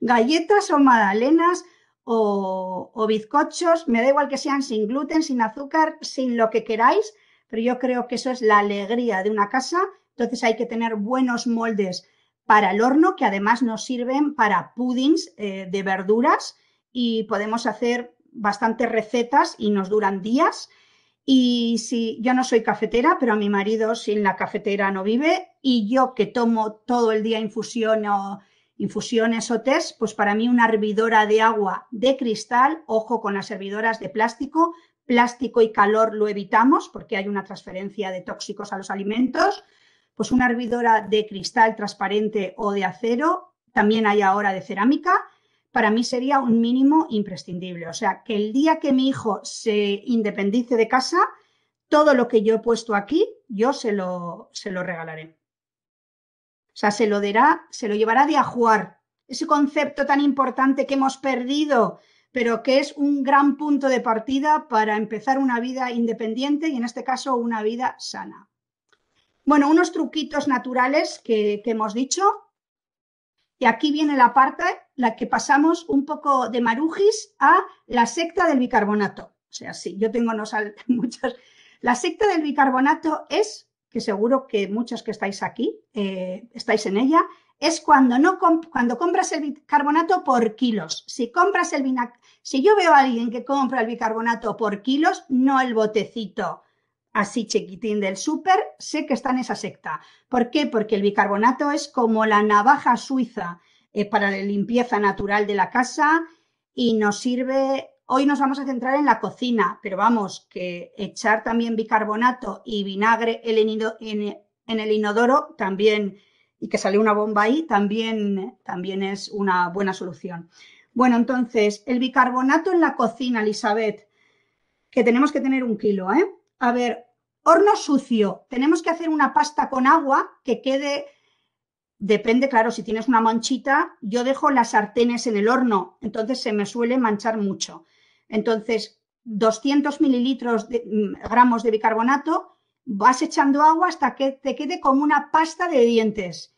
galletas o magdalenas o, bizcochos, me da igual que sean sin gluten, sin azúcar, sin lo que queráis, pero yo creo que eso es la alegría de una casa. Entonces hay que tener buenos moldes para el horno, que además nos sirven para puddings eh, de verduras y podemos hacer bastantes recetas y nos duran días. Y si yo no soy cafetera, pero mi marido sin la cafetera no vive, y yo que tomo todo el día o, infusiones o test, pues para mí una hervidora de agua de cristal, ojo con las hervidoras de plástico, plástico y calor lo evitamos porque hay una transferencia de tóxicos a los alimentos, pues una hervidora de cristal transparente o de acero, también hay ahora de cerámica, para mí sería un mínimo imprescindible. O sea, que el día que mi hijo se independice de casa, todo lo que yo he puesto aquí, yo se lo, se lo regalaré. O sea, se lo, dará, se lo llevará de a jugar. Ese concepto tan importante que hemos perdido, pero que es un gran punto de partida para empezar una vida independiente y en este caso una vida sana. Bueno, unos truquitos naturales que hemos dicho. Y aquí viene la parte la que pasamos un poco de Marujis a la secta del bicarbonato. O sea, sí, yo tengo no muchos. La secta del bicarbonato es, que seguro que muchos que estáis aquí eh, estáis en ella, es cuando, no cuando compras el bicarbonato por kilos. Si compras el si yo veo a alguien que compra el bicarbonato por kilos, no el botecito así chiquitín del súper, sé que está en esa secta. ¿Por qué? Porque el bicarbonato es como la navaja suiza es eh, para la limpieza natural de la casa y nos sirve, hoy nos vamos a centrar en la cocina, pero vamos, que echar también bicarbonato y vinagre en el inodoro también, y que sale una bomba ahí, también, también es una buena solución. Bueno, entonces, el bicarbonato en la cocina, Elizabeth, que tenemos que tener un kilo, ¿eh? A ver, horno sucio, tenemos que hacer una pasta con agua que quede Depende, claro, si tienes una manchita, yo dejo las sartenes en el horno, entonces se me suele manchar mucho. Entonces, 200 mililitros de, mm, gramos de bicarbonato, vas echando agua hasta que te quede como una pasta de dientes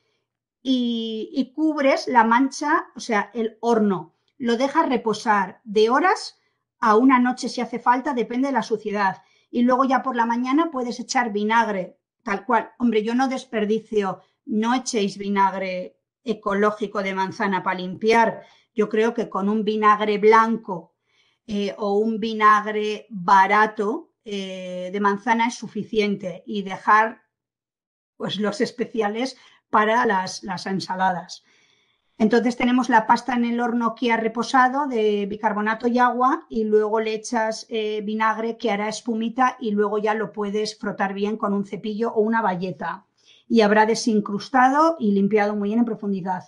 y, y cubres la mancha, o sea, el horno. Lo dejas reposar de horas a una noche si hace falta, depende de la suciedad. Y luego ya por la mañana puedes echar vinagre, tal cual. Hombre, yo no desperdicio no echéis vinagre ecológico de manzana para limpiar. Yo creo que con un vinagre blanco eh, o un vinagre barato eh, de manzana es suficiente y dejar pues, los especiales para las, ensaladas. Entonces tenemos la pasta en el horno que ha reposado de bicarbonato y agua y luego le echas eh, vinagre que hará espumita y luego ya lo puedes frotar bien con un cepillo o una bayeta y habrá desincrustado y limpiado muy bien en profundidad.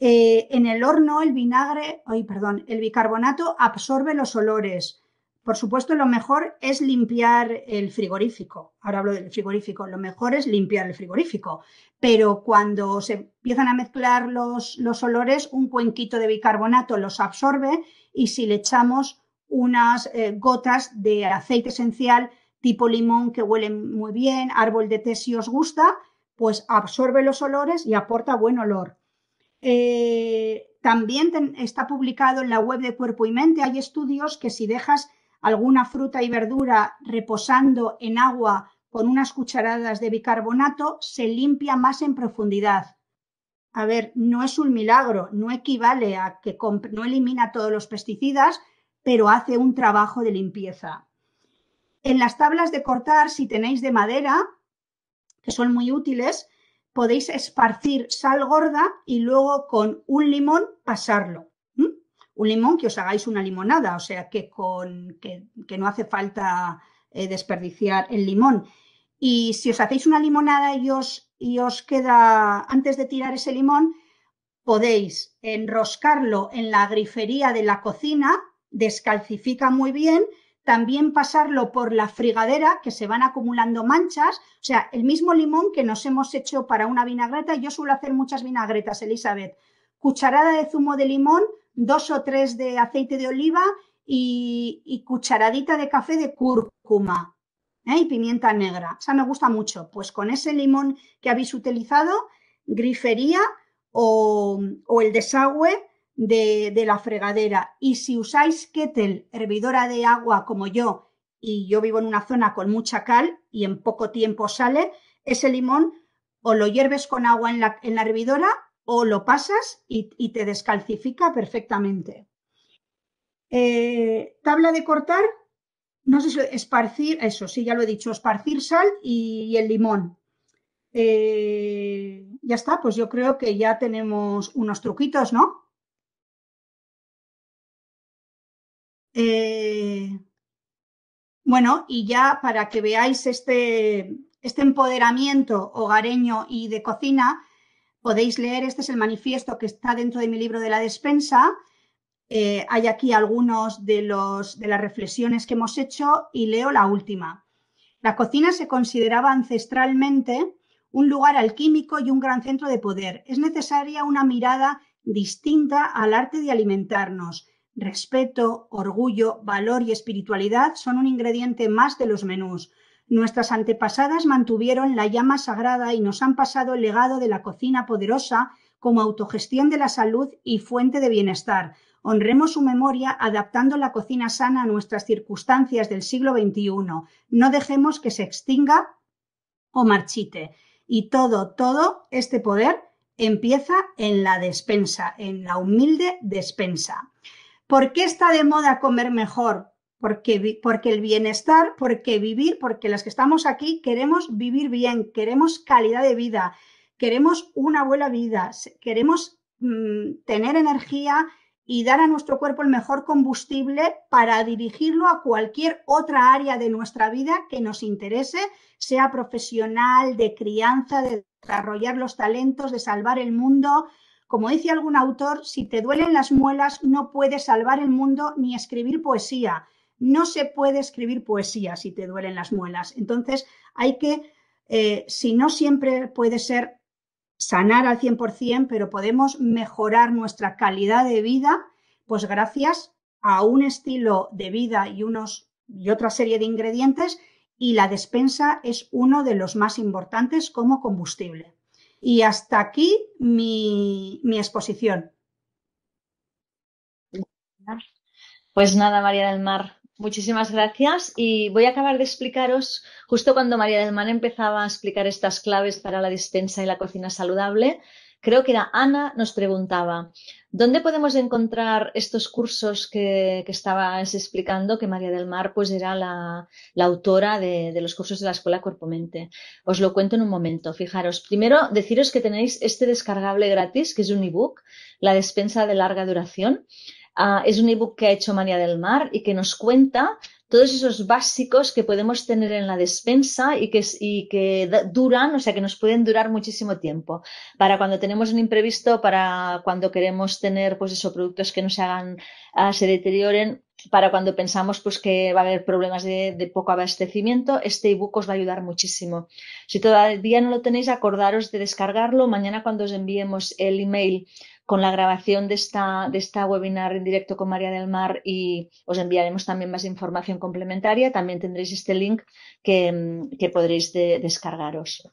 Eh, en el horno, el vinagre, perdón, el bicarbonato absorbe los olores. Por supuesto, lo mejor es limpiar el frigorífico. Ahora hablo del frigorífico. Lo mejor es limpiar el frigorífico. Pero cuando se empiezan a mezclar los, los olores, un cuenquito de bicarbonato los absorbe y si le echamos unas eh, gotas de aceite esencial tipo limón que huele muy bien, árbol de té si os gusta, pues absorbe los olores y aporta buen olor. Eh, también está publicado en la web de Cuerpo y Mente, hay estudios que si dejas alguna fruta y verdura reposando en agua con unas cucharadas de bicarbonato, se limpia más en profundidad. A ver, no es un milagro, no equivale a que no elimina todos los pesticidas, pero hace un trabajo de limpieza. En las tablas de cortar, si tenéis de madera, que son muy útiles, podéis esparcir sal gorda y luego con un limón pasarlo. Un limón que os hagáis una limonada, o sea que, que, no hace falta eh, desperdiciar el limón. Y si os hacéis una limonada y os, y os queda, antes de tirar ese limón, podéis enroscarlo en la grifería de la cocina, descalcifica muy bien también pasarlo por la frigadera, que se van acumulando manchas. O sea, el mismo limón que nos hemos hecho para una vinagreta, yo suelo hacer muchas vinagretas, Elizabeth. Cucharada de zumo de limón, dos o tres de aceite de oliva y, cucharadita de café de cúrcuma ¿eh? y pimienta negra. O sea, me gusta mucho. Pues con ese limón que habéis utilizado, grifería o, o el desagüe, de, la fregadera. Y si usáis kettle, hervidora de agua como yo, y yo vivo en una zona con mucha cal y en poco tiempo sale, ese limón o lo hierves con agua en la, hervidora o lo pasas y, te descalcifica perfectamente. Eh, tabla de cortar, no sé si esparcir, eso sí, ya lo he dicho, esparcir sal y, el limón. Eh, ya está, pues yo creo que ya tenemos unos truquitos, ¿no? Eh, bueno, y ya para que veáis este, este, empoderamiento hogareño y de cocina, podéis leer, este es el manifiesto que está dentro de mi libro de la despensa. Eh, hay aquí algunos de las reflexiones que hemos hecho y leo la última. La cocina se consideraba ancestralmente un lugar alquímico y un gran centro de poder. Es necesaria una mirada distinta al arte de alimentarnos Respeto, orgullo, valor y espiritualidad son un ingrediente más de los menús. Nuestras antepasadas mantuvieron la llama sagrada y nos han pasado el legado de la cocina poderosa como autogestión de la salud y fuente de bienestar. Honremos su memoria adaptando la cocina sana a nuestras circunstancias del siglo XXI. No dejemos que se extinga o marchite. Y todo, todo este poder empieza en la despensa, en la humilde despensa. ¿Por qué está de moda comer mejor? Porque, porque, el bienestar, porque vivir, porque las que estamos aquí queremos vivir bien, queremos calidad de vida, queremos una buena vida, queremos mm, tener energía y dar a nuestro cuerpo el mejor combustible para dirigirlo a cualquier otra área de nuestra vida que nos interese, sea profesional, de crianza, de desarrollar los talentos, de salvar el mundo, como dice algún autor, si te duelen las muelas no puedes salvar el mundo ni escribir poesía. No se puede escribir poesía si te duelen las muelas. Entonces hay que, eh, si no siempre puede ser sanar al 100%, pero podemos mejorar nuestra calidad de vida, pues gracias a un estilo de vida y, unos, y otra serie de ingredientes y la despensa es uno de los más importantes como combustible. Y hasta aquí mi, mi exposición. Pues nada, María del Mar, Muchísimas gracias y voy a acabar de explicaros, justo cuando María del Mar empezaba a explicar estas claves para la dispensa y la cocina saludable, creo que era Ana, nos preguntaba, ¿dónde podemos encontrar estos cursos que, que estabas explicando? Que María del Mar pues era la, autora de, los cursos de la Escuela Cuerpo-Mente. Os lo cuento en un momento, fijaros. Primero, deciros que tenéis este descargable gratis, que es un ebook, La despensa de larga duración. Ah, es un ebook que ha hecho María del Mar y que nos cuenta todos esos básicos que podemos tener en la despensa y que, duran, o sea, que nos pueden durar muchísimo tiempo. Para cuando tenemos un imprevisto, para cuando queremos tener, pues, esos productos que no se hagan, ah, se deterioren, para cuando pensamos pues, que va a haber problemas de, poco abastecimiento, este ebook os va a ayudar muchísimo. Si todavía no lo tenéis, acordaros de descargarlo. Mañana cuando os enviemos el email con la grabación de esta, de esta webinar en directo con María del Mar y os enviaremos también más información complementaria. También tendréis este link que, mm, podréis descargaros.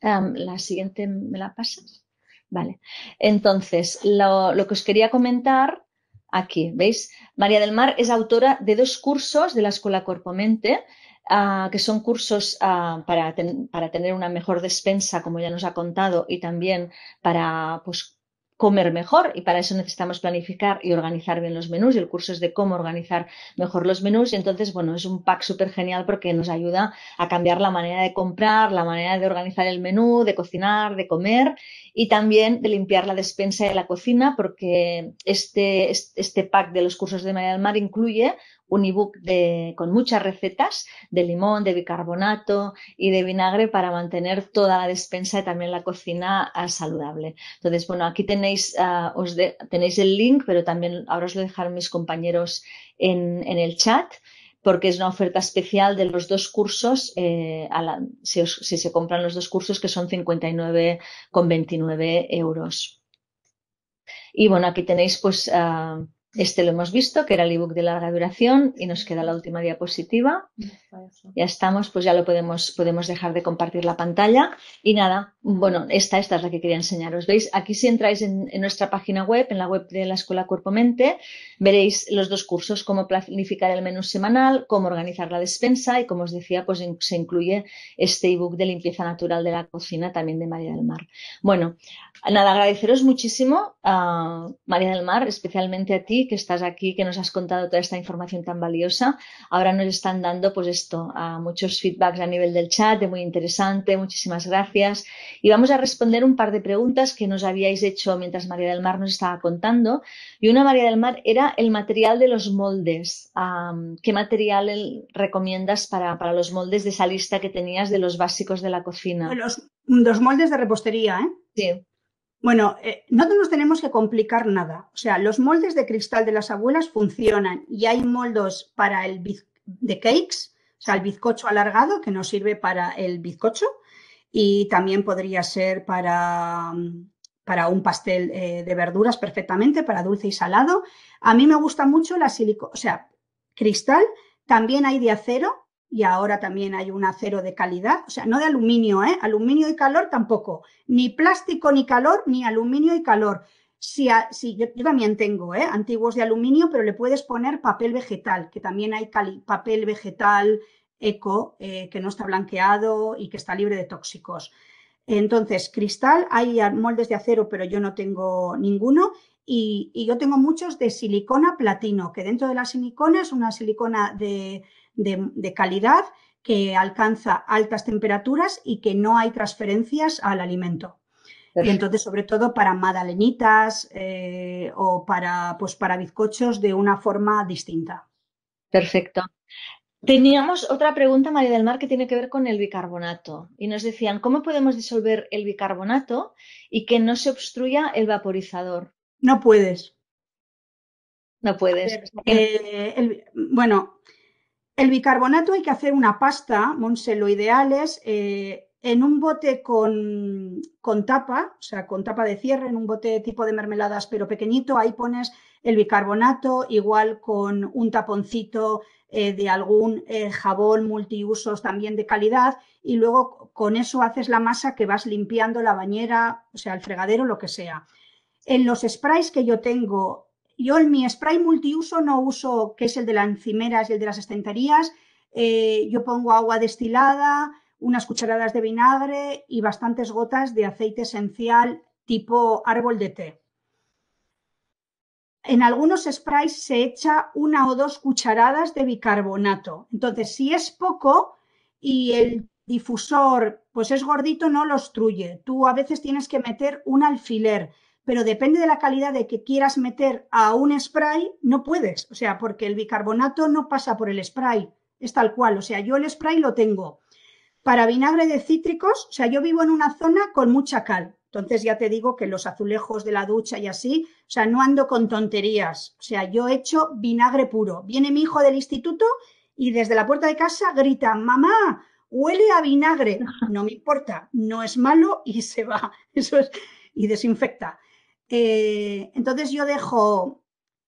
la siguiente, ¿me la pasas? Vale. Entonces, lo, que os quería comentar aquí, ¿veis? María del Mar es autora de dos cursos de la Escuela Corpomente. Ah, que son cursos ah, para, para, tener una mejor despensa, como ya nos ha contado, y también para pues, comer mejor y para eso necesitamos planificar y organizar bien los menús y el curso es de cómo organizar mejor los menús y entonces bueno es un pack súper genial porque nos ayuda a cambiar la manera de comprar la manera de organizar el menú de cocinar de comer y también de limpiar la despensa y la cocina porque este, este, este pack de los cursos de María del Mar incluye un ebook con muchas recetas de limón, de bicarbonato y de vinagre para mantener toda la despensa y también la cocina ah, saludable. Entonces, bueno, aquí tenéis, ah, os tenéis el link, pero también ahora os lo dejaron mis compañeros en, el chat porque es una oferta especial de los dos cursos, eh, si, se compran los dos cursos, que son 59,29 euros. Y bueno, aquí tenéis pues ah, este lo hemos visto, que era el ebook de larga duración y nos queda la última diapositiva. Ya estamos, pues ya lo podemos, podemos dejar de compartir la pantalla. Y nada, bueno, esta, esta es la que quería enseñaros. Veis, aquí si entráis en, nuestra página web, en la web de la Escuela Cuerpo Mente, veréis los dos cursos, cómo planificar el menú semanal, cómo organizar la despensa y como os decía, pues se incluye este ebook de limpieza natural de la cocina también de María del Mar. Bueno, nada, agradeceros muchísimo a María del Mar, especialmente a ti que estás aquí, que nos has contado toda esta información tan valiosa. Ahora nos están dando pues esto, a muchos feedbacks a nivel del chat, de muy interesante, muchísimas gracias. Y vamos a responder un par de preguntas que nos habíais hecho mientras María del Mar nos estaba contando. Y una, María del Mar, era el material de los moldes. ¿Qué material recomiendas para, para, los moldes de esa lista que tenías de los básicos de la cocina? Los, los moldes de repostería, ¿eh? Sí. Bueno, eh, no nos tenemos que complicar nada. O sea, los moldes de cristal de las abuelas funcionan y hay moldos para el de cakes, o sea, el bizcocho alargado que nos sirve para el bizcocho y también podría ser para, para un pastel eh, de verduras perfectamente, para dulce y salado. A mí me gusta mucho la silicona, o sea, cristal, también hay de acero y ahora también hay un acero de calidad, o sea, no de aluminio, ¿eh? aluminio y calor tampoco, ni plástico ni calor, ni aluminio y calor. Si, yo, también tengo ¿eh? antiguos de aluminio, pero le puedes poner papel vegetal, que también hay papel vegetal eco, eh, que no está blanqueado y que está libre de tóxicos. Entonces, cristal, hay moldes de acero, pero yo no tengo ninguno. Y, y yo tengo muchos de silicona platino, que dentro de la silicona es una silicona de, de, calidad que alcanza altas temperaturas y que no hay transferencias al alimento. Y entonces, sobre todo para madalenitas eh, o para, pues, para bizcochos de una forma distinta. Perfecto. Teníamos otra pregunta, María del Mar, que tiene que ver con el bicarbonato. Y nos decían, ¿cómo podemos disolver el bicarbonato y que no se obstruya el vaporizador? No puedes. No puedes. Eh, bueno, el bicarbonato hay que hacer una pasta, Monse, lo ideal es eh, en un bote con, tapa, o sea, con tapa de cierre, en un bote tipo de mermeladas pero pequeñito, ahí pones el bicarbonato, igual con un taponcito eh, de algún eh, jabón multiusos también de calidad, y luego con eso haces la masa que vas limpiando la bañera, o sea, el fregadero, lo que sea. En los sprays que yo tengo yo en mi spray multiuso no uso, que es el de las encimeras y el de las estanterías, eh, yo pongo agua destilada, unas cucharadas de vinagre y bastantes gotas de aceite esencial tipo árbol de té. En algunos sprays se echa una o dos cucharadas de bicarbonato. Entonces, si es poco y el difusor pues es gordito, no lo obstruye. Tú a veces tienes que meter un alfiler pero depende de la calidad de que quieras meter a un spray, no puedes, o sea, porque el bicarbonato no pasa por el spray, es tal cual, o sea, yo el spray lo tengo para vinagre de cítricos, o sea, yo vivo en una zona con mucha cal, entonces ya te digo que los azulejos de la ducha y así, o sea, no ando con tonterías, o sea, yo he hecho vinagre puro. Viene mi hijo del instituto y desde la puerta de casa grita, mamá, huele a vinagre, no me importa, no es malo y se va, eso es, y desinfecta. Eh, entonces yo dejo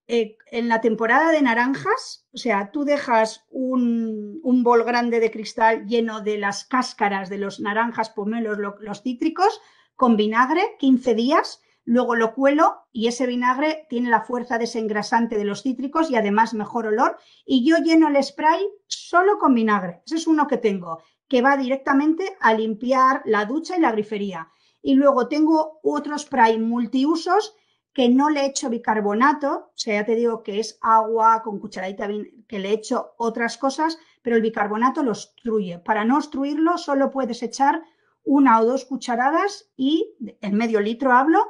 eh, en la temporada de naranjas, o sea, tú dejas un, bol grande de cristal lleno de las cáscaras de los naranjas, pomelos, los cítricos, con vinagre, 15 días, luego lo cuelo y ese vinagre tiene la fuerza desengrasante de los cítricos y además mejor olor. Y yo lleno el spray solo con vinagre. Ese es uno que tengo, que va directamente a limpiar la ducha y la grifería. Y luego tengo otros spray multiusos que no le he bicarbonato, o sea, ya te digo que es agua con cucharadita que le he hecho otras cosas, pero el bicarbonato lo obstruye. Para no obstruirlo solo puedes echar una o dos cucharadas y en medio litro hablo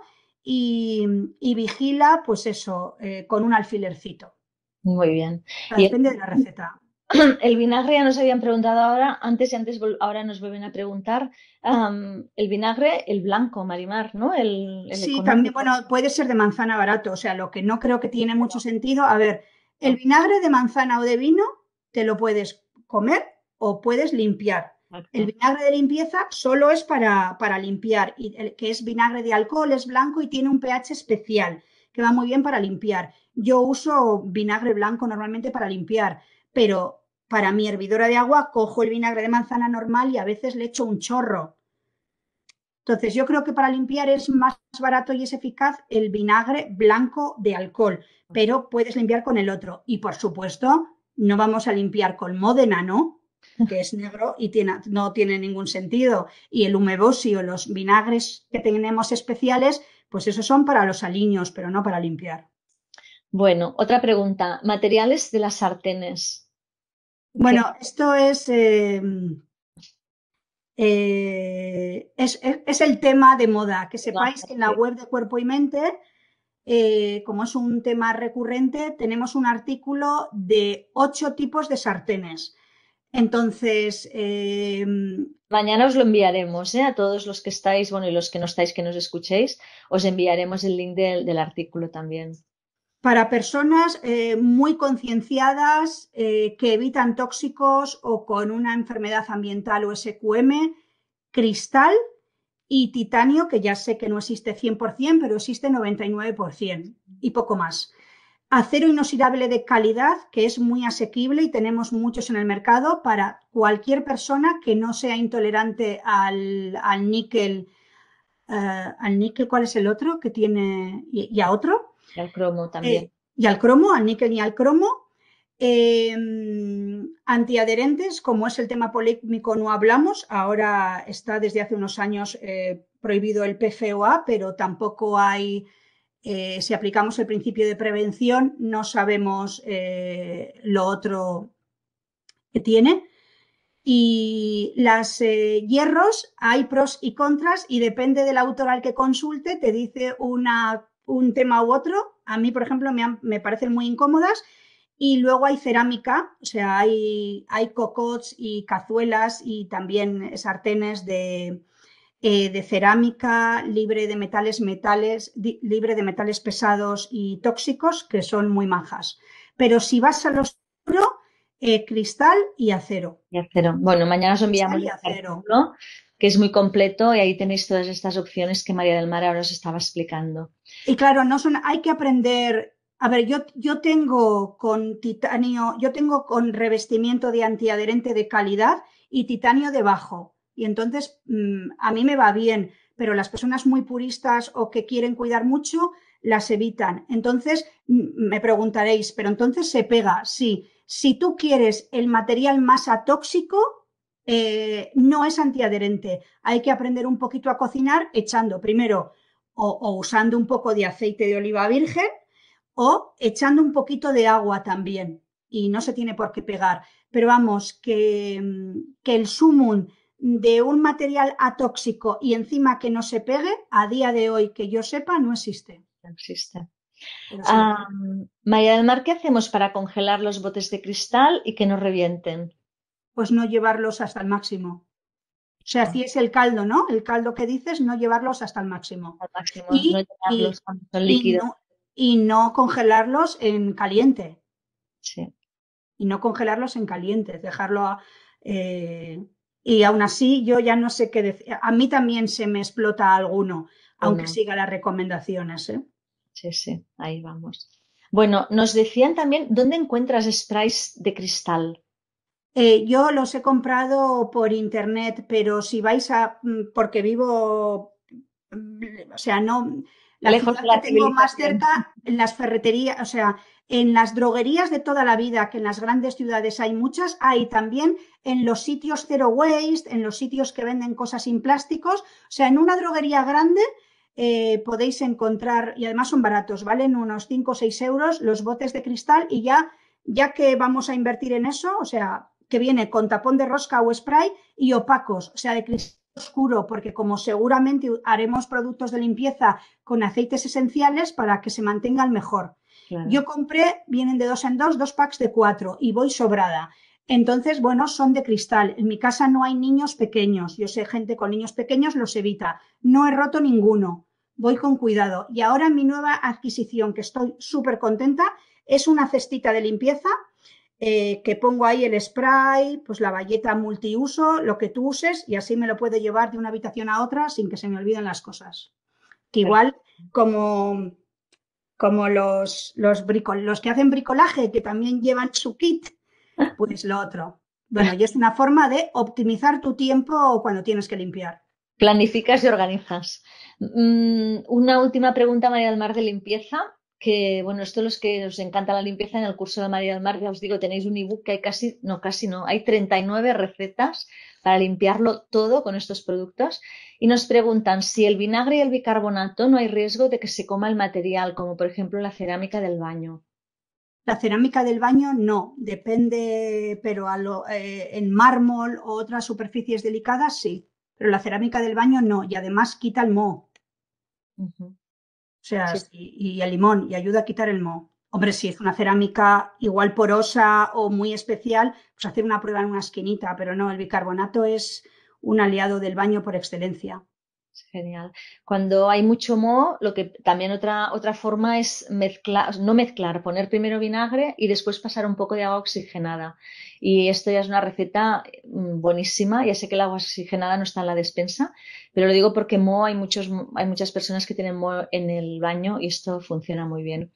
y, vigila pues eso eh, con un alfilercito. Muy bien. Depende de la receta. el vinagre ya nos habían preguntado ahora, antes y antes ahora nos vuelven a preguntar el vinagre, el blanco, Marimar, ¿no? El, sí, también, bueno, puede ser de manzana barato, o sea, lo que no creo que tiene mucho sentido, a ver, el vinagre de manzana o de vino te lo puedes comer o puedes limpiar. El vinagre de limpieza solo es para, para limpiar, y el, que es vinagre de alcohol, es blanco y tiene un pH especial que va muy bien para limpiar. Yo uso vinagre blanco normalmente para limpiar, pero para mi hervidora de agua cojo el vinagre de manzana normal y a veces le echo un chorro. Entonces, yo creo que para limpiar es más barato y es eficaz el vinagre blanco de alcohol, pero puedes limpiar con el otro. Y por supuesto, no vamos a limpiar con Modena, ¿no? Que es negro y no tiene ningún sentido. Y el humebosio o los vinagres que tenemos especiales, pues esos son para los aliños, pero no para limpiar. Bueno, otra pregunta. Materiales de las sartenes. Bueno, esto eh, eh, es, es, el tema de moda. Que sepáis que en la web de Cuerpo y Mente, eh, como es un tema recurrente, tenemos un artículo de ocho tipos de sartenes. Entonces. Mañana os lo enviaremos ¿eh? a todos los que estáis, bueno, y los que no estáis, que nos escuchéis, os enviaremos el link del artículo también para personas eh, muy concienciadas eh, que evitan tóxicos o con una enfermedad ambiental o SQM, cristal y titanio, que ya sé que no existe 100%, pero existe 99% y poco más. Acero inoxidable de calidad, que es muy asequible y tenemos muchos en el mercado para cualquier persona que no sea intolerante al, níquel. Eh, al níquel, ¿cuál es el otro que tiene? y a otro y al cromo también. Eh, y al cromo, al níquel y al cromo. Em, antiadherentes, como es el tema polémico, no hablamos. Ahora está desde hace unos años eh, prohibido el PFOA, pero tampoco hay, eh, si aplicamos el principio de prevención, no sabemos lo otro que tiene. Y las hierros, hay pros y contras y depende del autor al que consulte, te dice una un tema u otro, a mí, por ejemplo, me, parecen muy incómodas. Y luego hay cerámica, o sea, hay, hay cocots y cazuelas y también sartenes de, eh, cerámica libre de metales, metales libre de metales pesados y tóxicos, que son muy majas. Pero si vas a los puro, eh, cristal y acero. acero. Bueno, mañana os enviamos y acero. que es muy completo y ahí tenéis todas estas opciones que María del Mar ahora os estaba explicando. Y claro, no son, hay que aprender. A ver, yo, yo tengo con titanio, yo tengo con revestimiento de antiadherente de calidad y titanio debajo. Y entonces mm, a mí me va bien, pero las personas muy puristas o que quieren cuidar mucho las evitan. Entonces me preguntaréis, pero entonces se pega. Sí, si tú quieres el material más atóxico, eh, no es antiadherente. Hay que aprender un poquito a cocinar echando primero o, usando un poco de aceite de oliva virgen o echando un poquito de agua también y no se tiene por qué pegar. Pero vamos, que, el sumum de un material atóxico y encima que no se pegue, a día de hoy que yo sepa, no existe. No existe. María del Mar, ¿qué hacemos para congelar los botes de cristal y que no revienten? Pues no llevarlos hasta el máximo. O sea, si es el caldo, ¿no? El caldo que dices, no llevarlos hasta el máximo. y, no Y no, congelarlos en caliente. Sí. Y no congelarlos en caliente, dejarlo a, eh, y aún así yo ya no sé qué decir. A mí también se me explota alguno, pues aunque siga las recomendaciones. ¿eh? Sí, sí, ahí vamos. Bueno, nos decían también dónde encuentras sprays de cristal. Eh, yo los he comprado por internet, pero si vais a, mm, porque vivo, mm, o sea, no, la lejos que tengo más cerca, en las ferreterías, o sea, en las droguerías de toda la vida, que en las grandes ciudades hay muchas, hay también en los sitios zero waste, en los sitios que venden cosas sin plásticos, o sea, en una droguería grande eh, podéis encontrar, y además son baratos, valen unos 5 o 6 euros los botes de cristal y ya, ya que vamos a invertir en eso, o sea, que viene con tapón de rosca o spray y opacos, o sea, de cristal oscuro, porque como seguramente haremos productos de limpieza con aceites esenciales para que se mantengan mejor. Yo compré, vienen de dos en dos, dos packs de cuatro y voy sobrada. Entonces, bueno, son de cristal. En mi casa no hay niños pequeños. Yo sé gente con niños pequeños los evita. No he roto ninguno. Voy con cuidado. Y ahora mi nueva adquisición, que estoy súper contenta, es una cestita de limpieza eh, que pongo ahí el spray, pues la valleta multiuso, lo que tú uses, y así me lo puedo llevar de una habitación a otra sin que se me olviden las cosas. Que igual, como, como los, los, bricol, los que hacen bricolaje, que también llevan su kit, pues lo otro. Bueno, y es una forma de optimizar tu tiempo cuando tienes que limpiar. Planificas y organizas. Mm, una última pregunta, María del Mar, de limpieza que, bueno, esto los que nos encanta la limpieza, en el curso de María del Mar, ya os digo, tenéis un ebook que hay casi, no, casi no, hay 39 recetas para limpiarlo todo con estos productos. Y nos preguntan si el vinagre y el bicarbonato no hay riesgo de que se coma el material, como por ejemplo la cerámica del baño. La cerámica del baño no, depende, pero a lo, eh, en mármol o otras superficies delicadas sí, pero la cerámica del baño no, y además quita el moho sea, y, el limón, y ayuda a quitar el moho. Hombre, si es una cerámica igual porosa o muy especial, pues hacer una prueba en una esquinita, pero no, el bicarbonato es un aliado del baño por excelencia. Genial. Cuando hay mucho moho, lo que también otra, otra forma es mezclar, no mezclar, poner primero vinagre y después pasar un poco de agua oxigenada. Y esto ya es una receta mm, buenísima. Ya sé que el agua oxigenada no está en la despensa, pero lo digo porque hay, muchos, hay muchas personas que tienen Mo en el baño y esto funciona muy bien.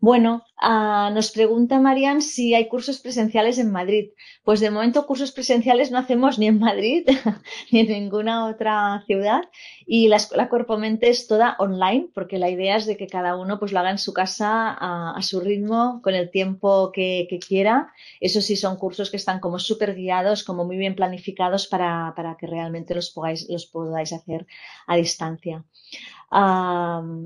Bueno, ah, nos pregunta Marian si hay cursos presenciales en Madrid. Pues de momento cursos presenciales no hacemos ni en Madrid ni en ninguna otra ciudad y la escuela mente es toda online porque la idea es de que cada uno pues lo haga en su casa a, su ritmo, con el tiempo que, quiera. Eso sí, son cursos que están como súper guiados, como muy bien planificados para, que realmente los podáis, los podáis hacer a distancia.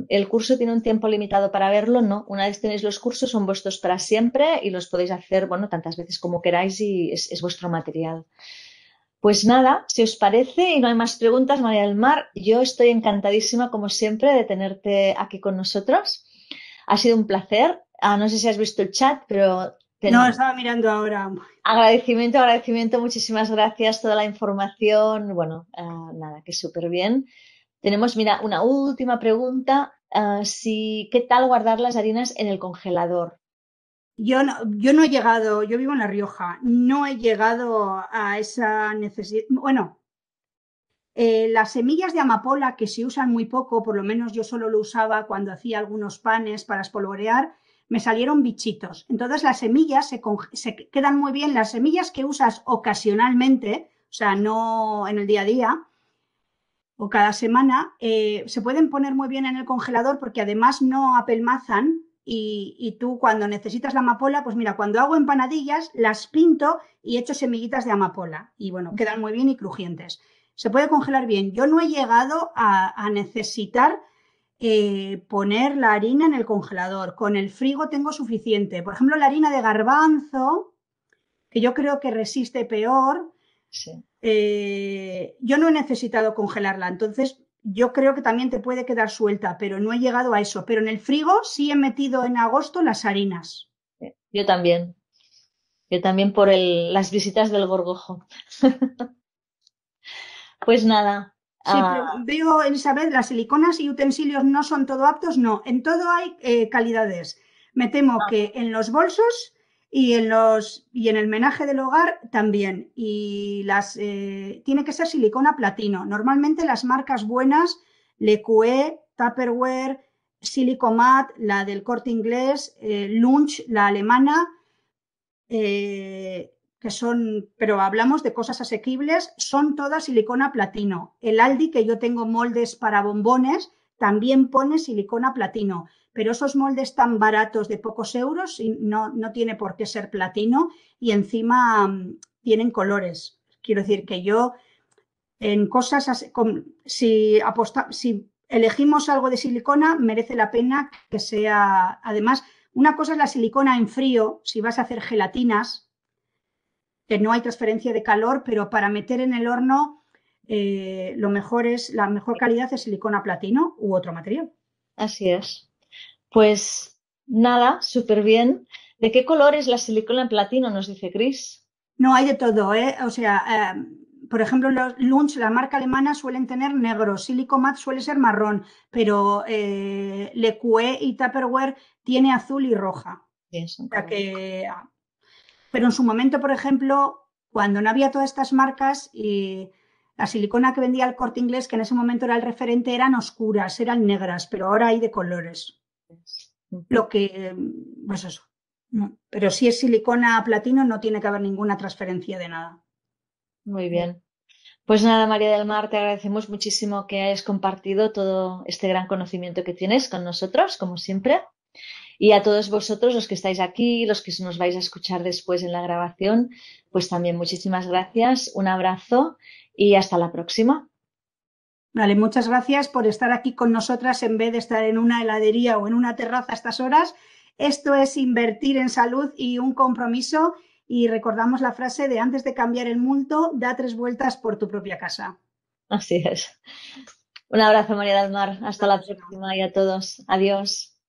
¿El curso tiene un tiempo limitado para verlo? No. Una vez tenéis los cursos, son vuestros para siempre y los podéis hacer, bueno, tantas veces como queráis y es, vuestro material. Pues nada, si os parece y no hay más preguntas, María del Mar, yo estoy encantadísima, como siempre, de tenerte aquí con nosotros. Ha sido un placer. Ah, no sé si has visto el chat, pero no, estaba mirando ahora. Agradecimiento, agradecimiento, muchísimas gracias, toda la información. Bueno, eh, nada, que súper bien. Tenemos, mira, una última pregunta. Eh, si, ¿Qué tal guardar las harinas en el congelador? Yo no, yo no he llegado, yo vivo en La Rioja, no he llegado a esa necesidad. Bueno, eh, las semillas de amapola que se usan muy poco, por lo menos yo solo lo usaba cuando hacía algunos panes para espolvorear, me salieron bichitos. Entonces las semillas se, quedan muy bien, las semillas que usas ocasionalmente, o sea, no en el día a día o cada semana, eh, se pueden poner muy bien en el congelador porque además no apelmazan y, tú cuando necesitas la amapola, pues mira, cuando hago empanadillas las pinto y echo semillitas de amapola y bueno, quedan muy bien y crujientes. Se puede congelar bien. Yo no he llegado a necesitar eh, poner la harina en el congelador. Con el frigo tengo suficiente. Por ejemplo, la harina de garbanzo, que yo creo que resiste peor. Eh, yo no he necesitado congelarla, entonces yo creo que también te puede quedar suelta, pero no he llegado a eso. Pero en el frigo sí he metido en agosto las harinas. Yo también. Yo también por el, las visitas del gorgojo. pues nada, Sí, ah. pero veo, Elizabeth, las siliconas y utensilios no son todo aptos, no. En todo hay eh, calidades. Me temo ah. que en los bolsos y en los y en el menaje del hogar también. Y las eh, tiene que ser silicona platino. Normalmente las marcas buenas, Lecue, Tupperware, Silicomat, la del corte inglés, eh, Lunch, la alemana que son, pero hablamos de cosas asequibles, son todas silicona platino. El Aldi, que yo tengo moldes para bombones, también pone silicona platino, pero esos moldes tan baratos de pocos euros no, no tiene por qué ser platino y encima mm, tienen colores. Quiero decir que yo en cosas, si, si elegimos algo de silicona, merece la pena que sea, además, una cosa es la silicona en frío, si vas a hacer gelatinas, no hay transferencia de calor, pero para meter en el horno eh, lo mejor es, la mejor calidad es silicona platino u otro material. Así es. Pues nada, súper bien. ¿De qué color es la silicona platino? Nos dice Chris. No, hay de todo, ¿eh? O sea, em, por ejemplo, los Lunch, la marca alemana, suelen tener negro, Silicomat suele ser marrón, pero eh, y Tupperware tiene azul y roja. o que pero en su momento, por ejemplo, cuando no había todas estas marcas y la silicona que vendía el corte inglés, que en ese momento era el referente, eran oscuras, eran negras, pero ahora hay de colores. Lo que, pues eso. Pero si es silicona platino, no tiene que haber ninguna transferencia de nada. Muy bien. Pues nada, María del Mar, te agradecemos muchísimo que hayas compartido todo este gran conocimiento que tienes con nosotros, como siempre. Y a todos vosotros, los que estáis aquí, los que nos vais a escuchar después en la grabación, pues también muchísimas gracias, un abrazo y hasta la próxima. Vale, muchas gracias por estar aquí con nosotras en vez de estar en una heladería o en una terraza a estas horas. Esto es invertir en salud y un compromiso. Y recordamos la frase de antes de cambiar el mundo, da tres vueltas por tu propia casa. Así es. Un abrazo, María del Mar. Hasta la próxima y a todos. Adiós.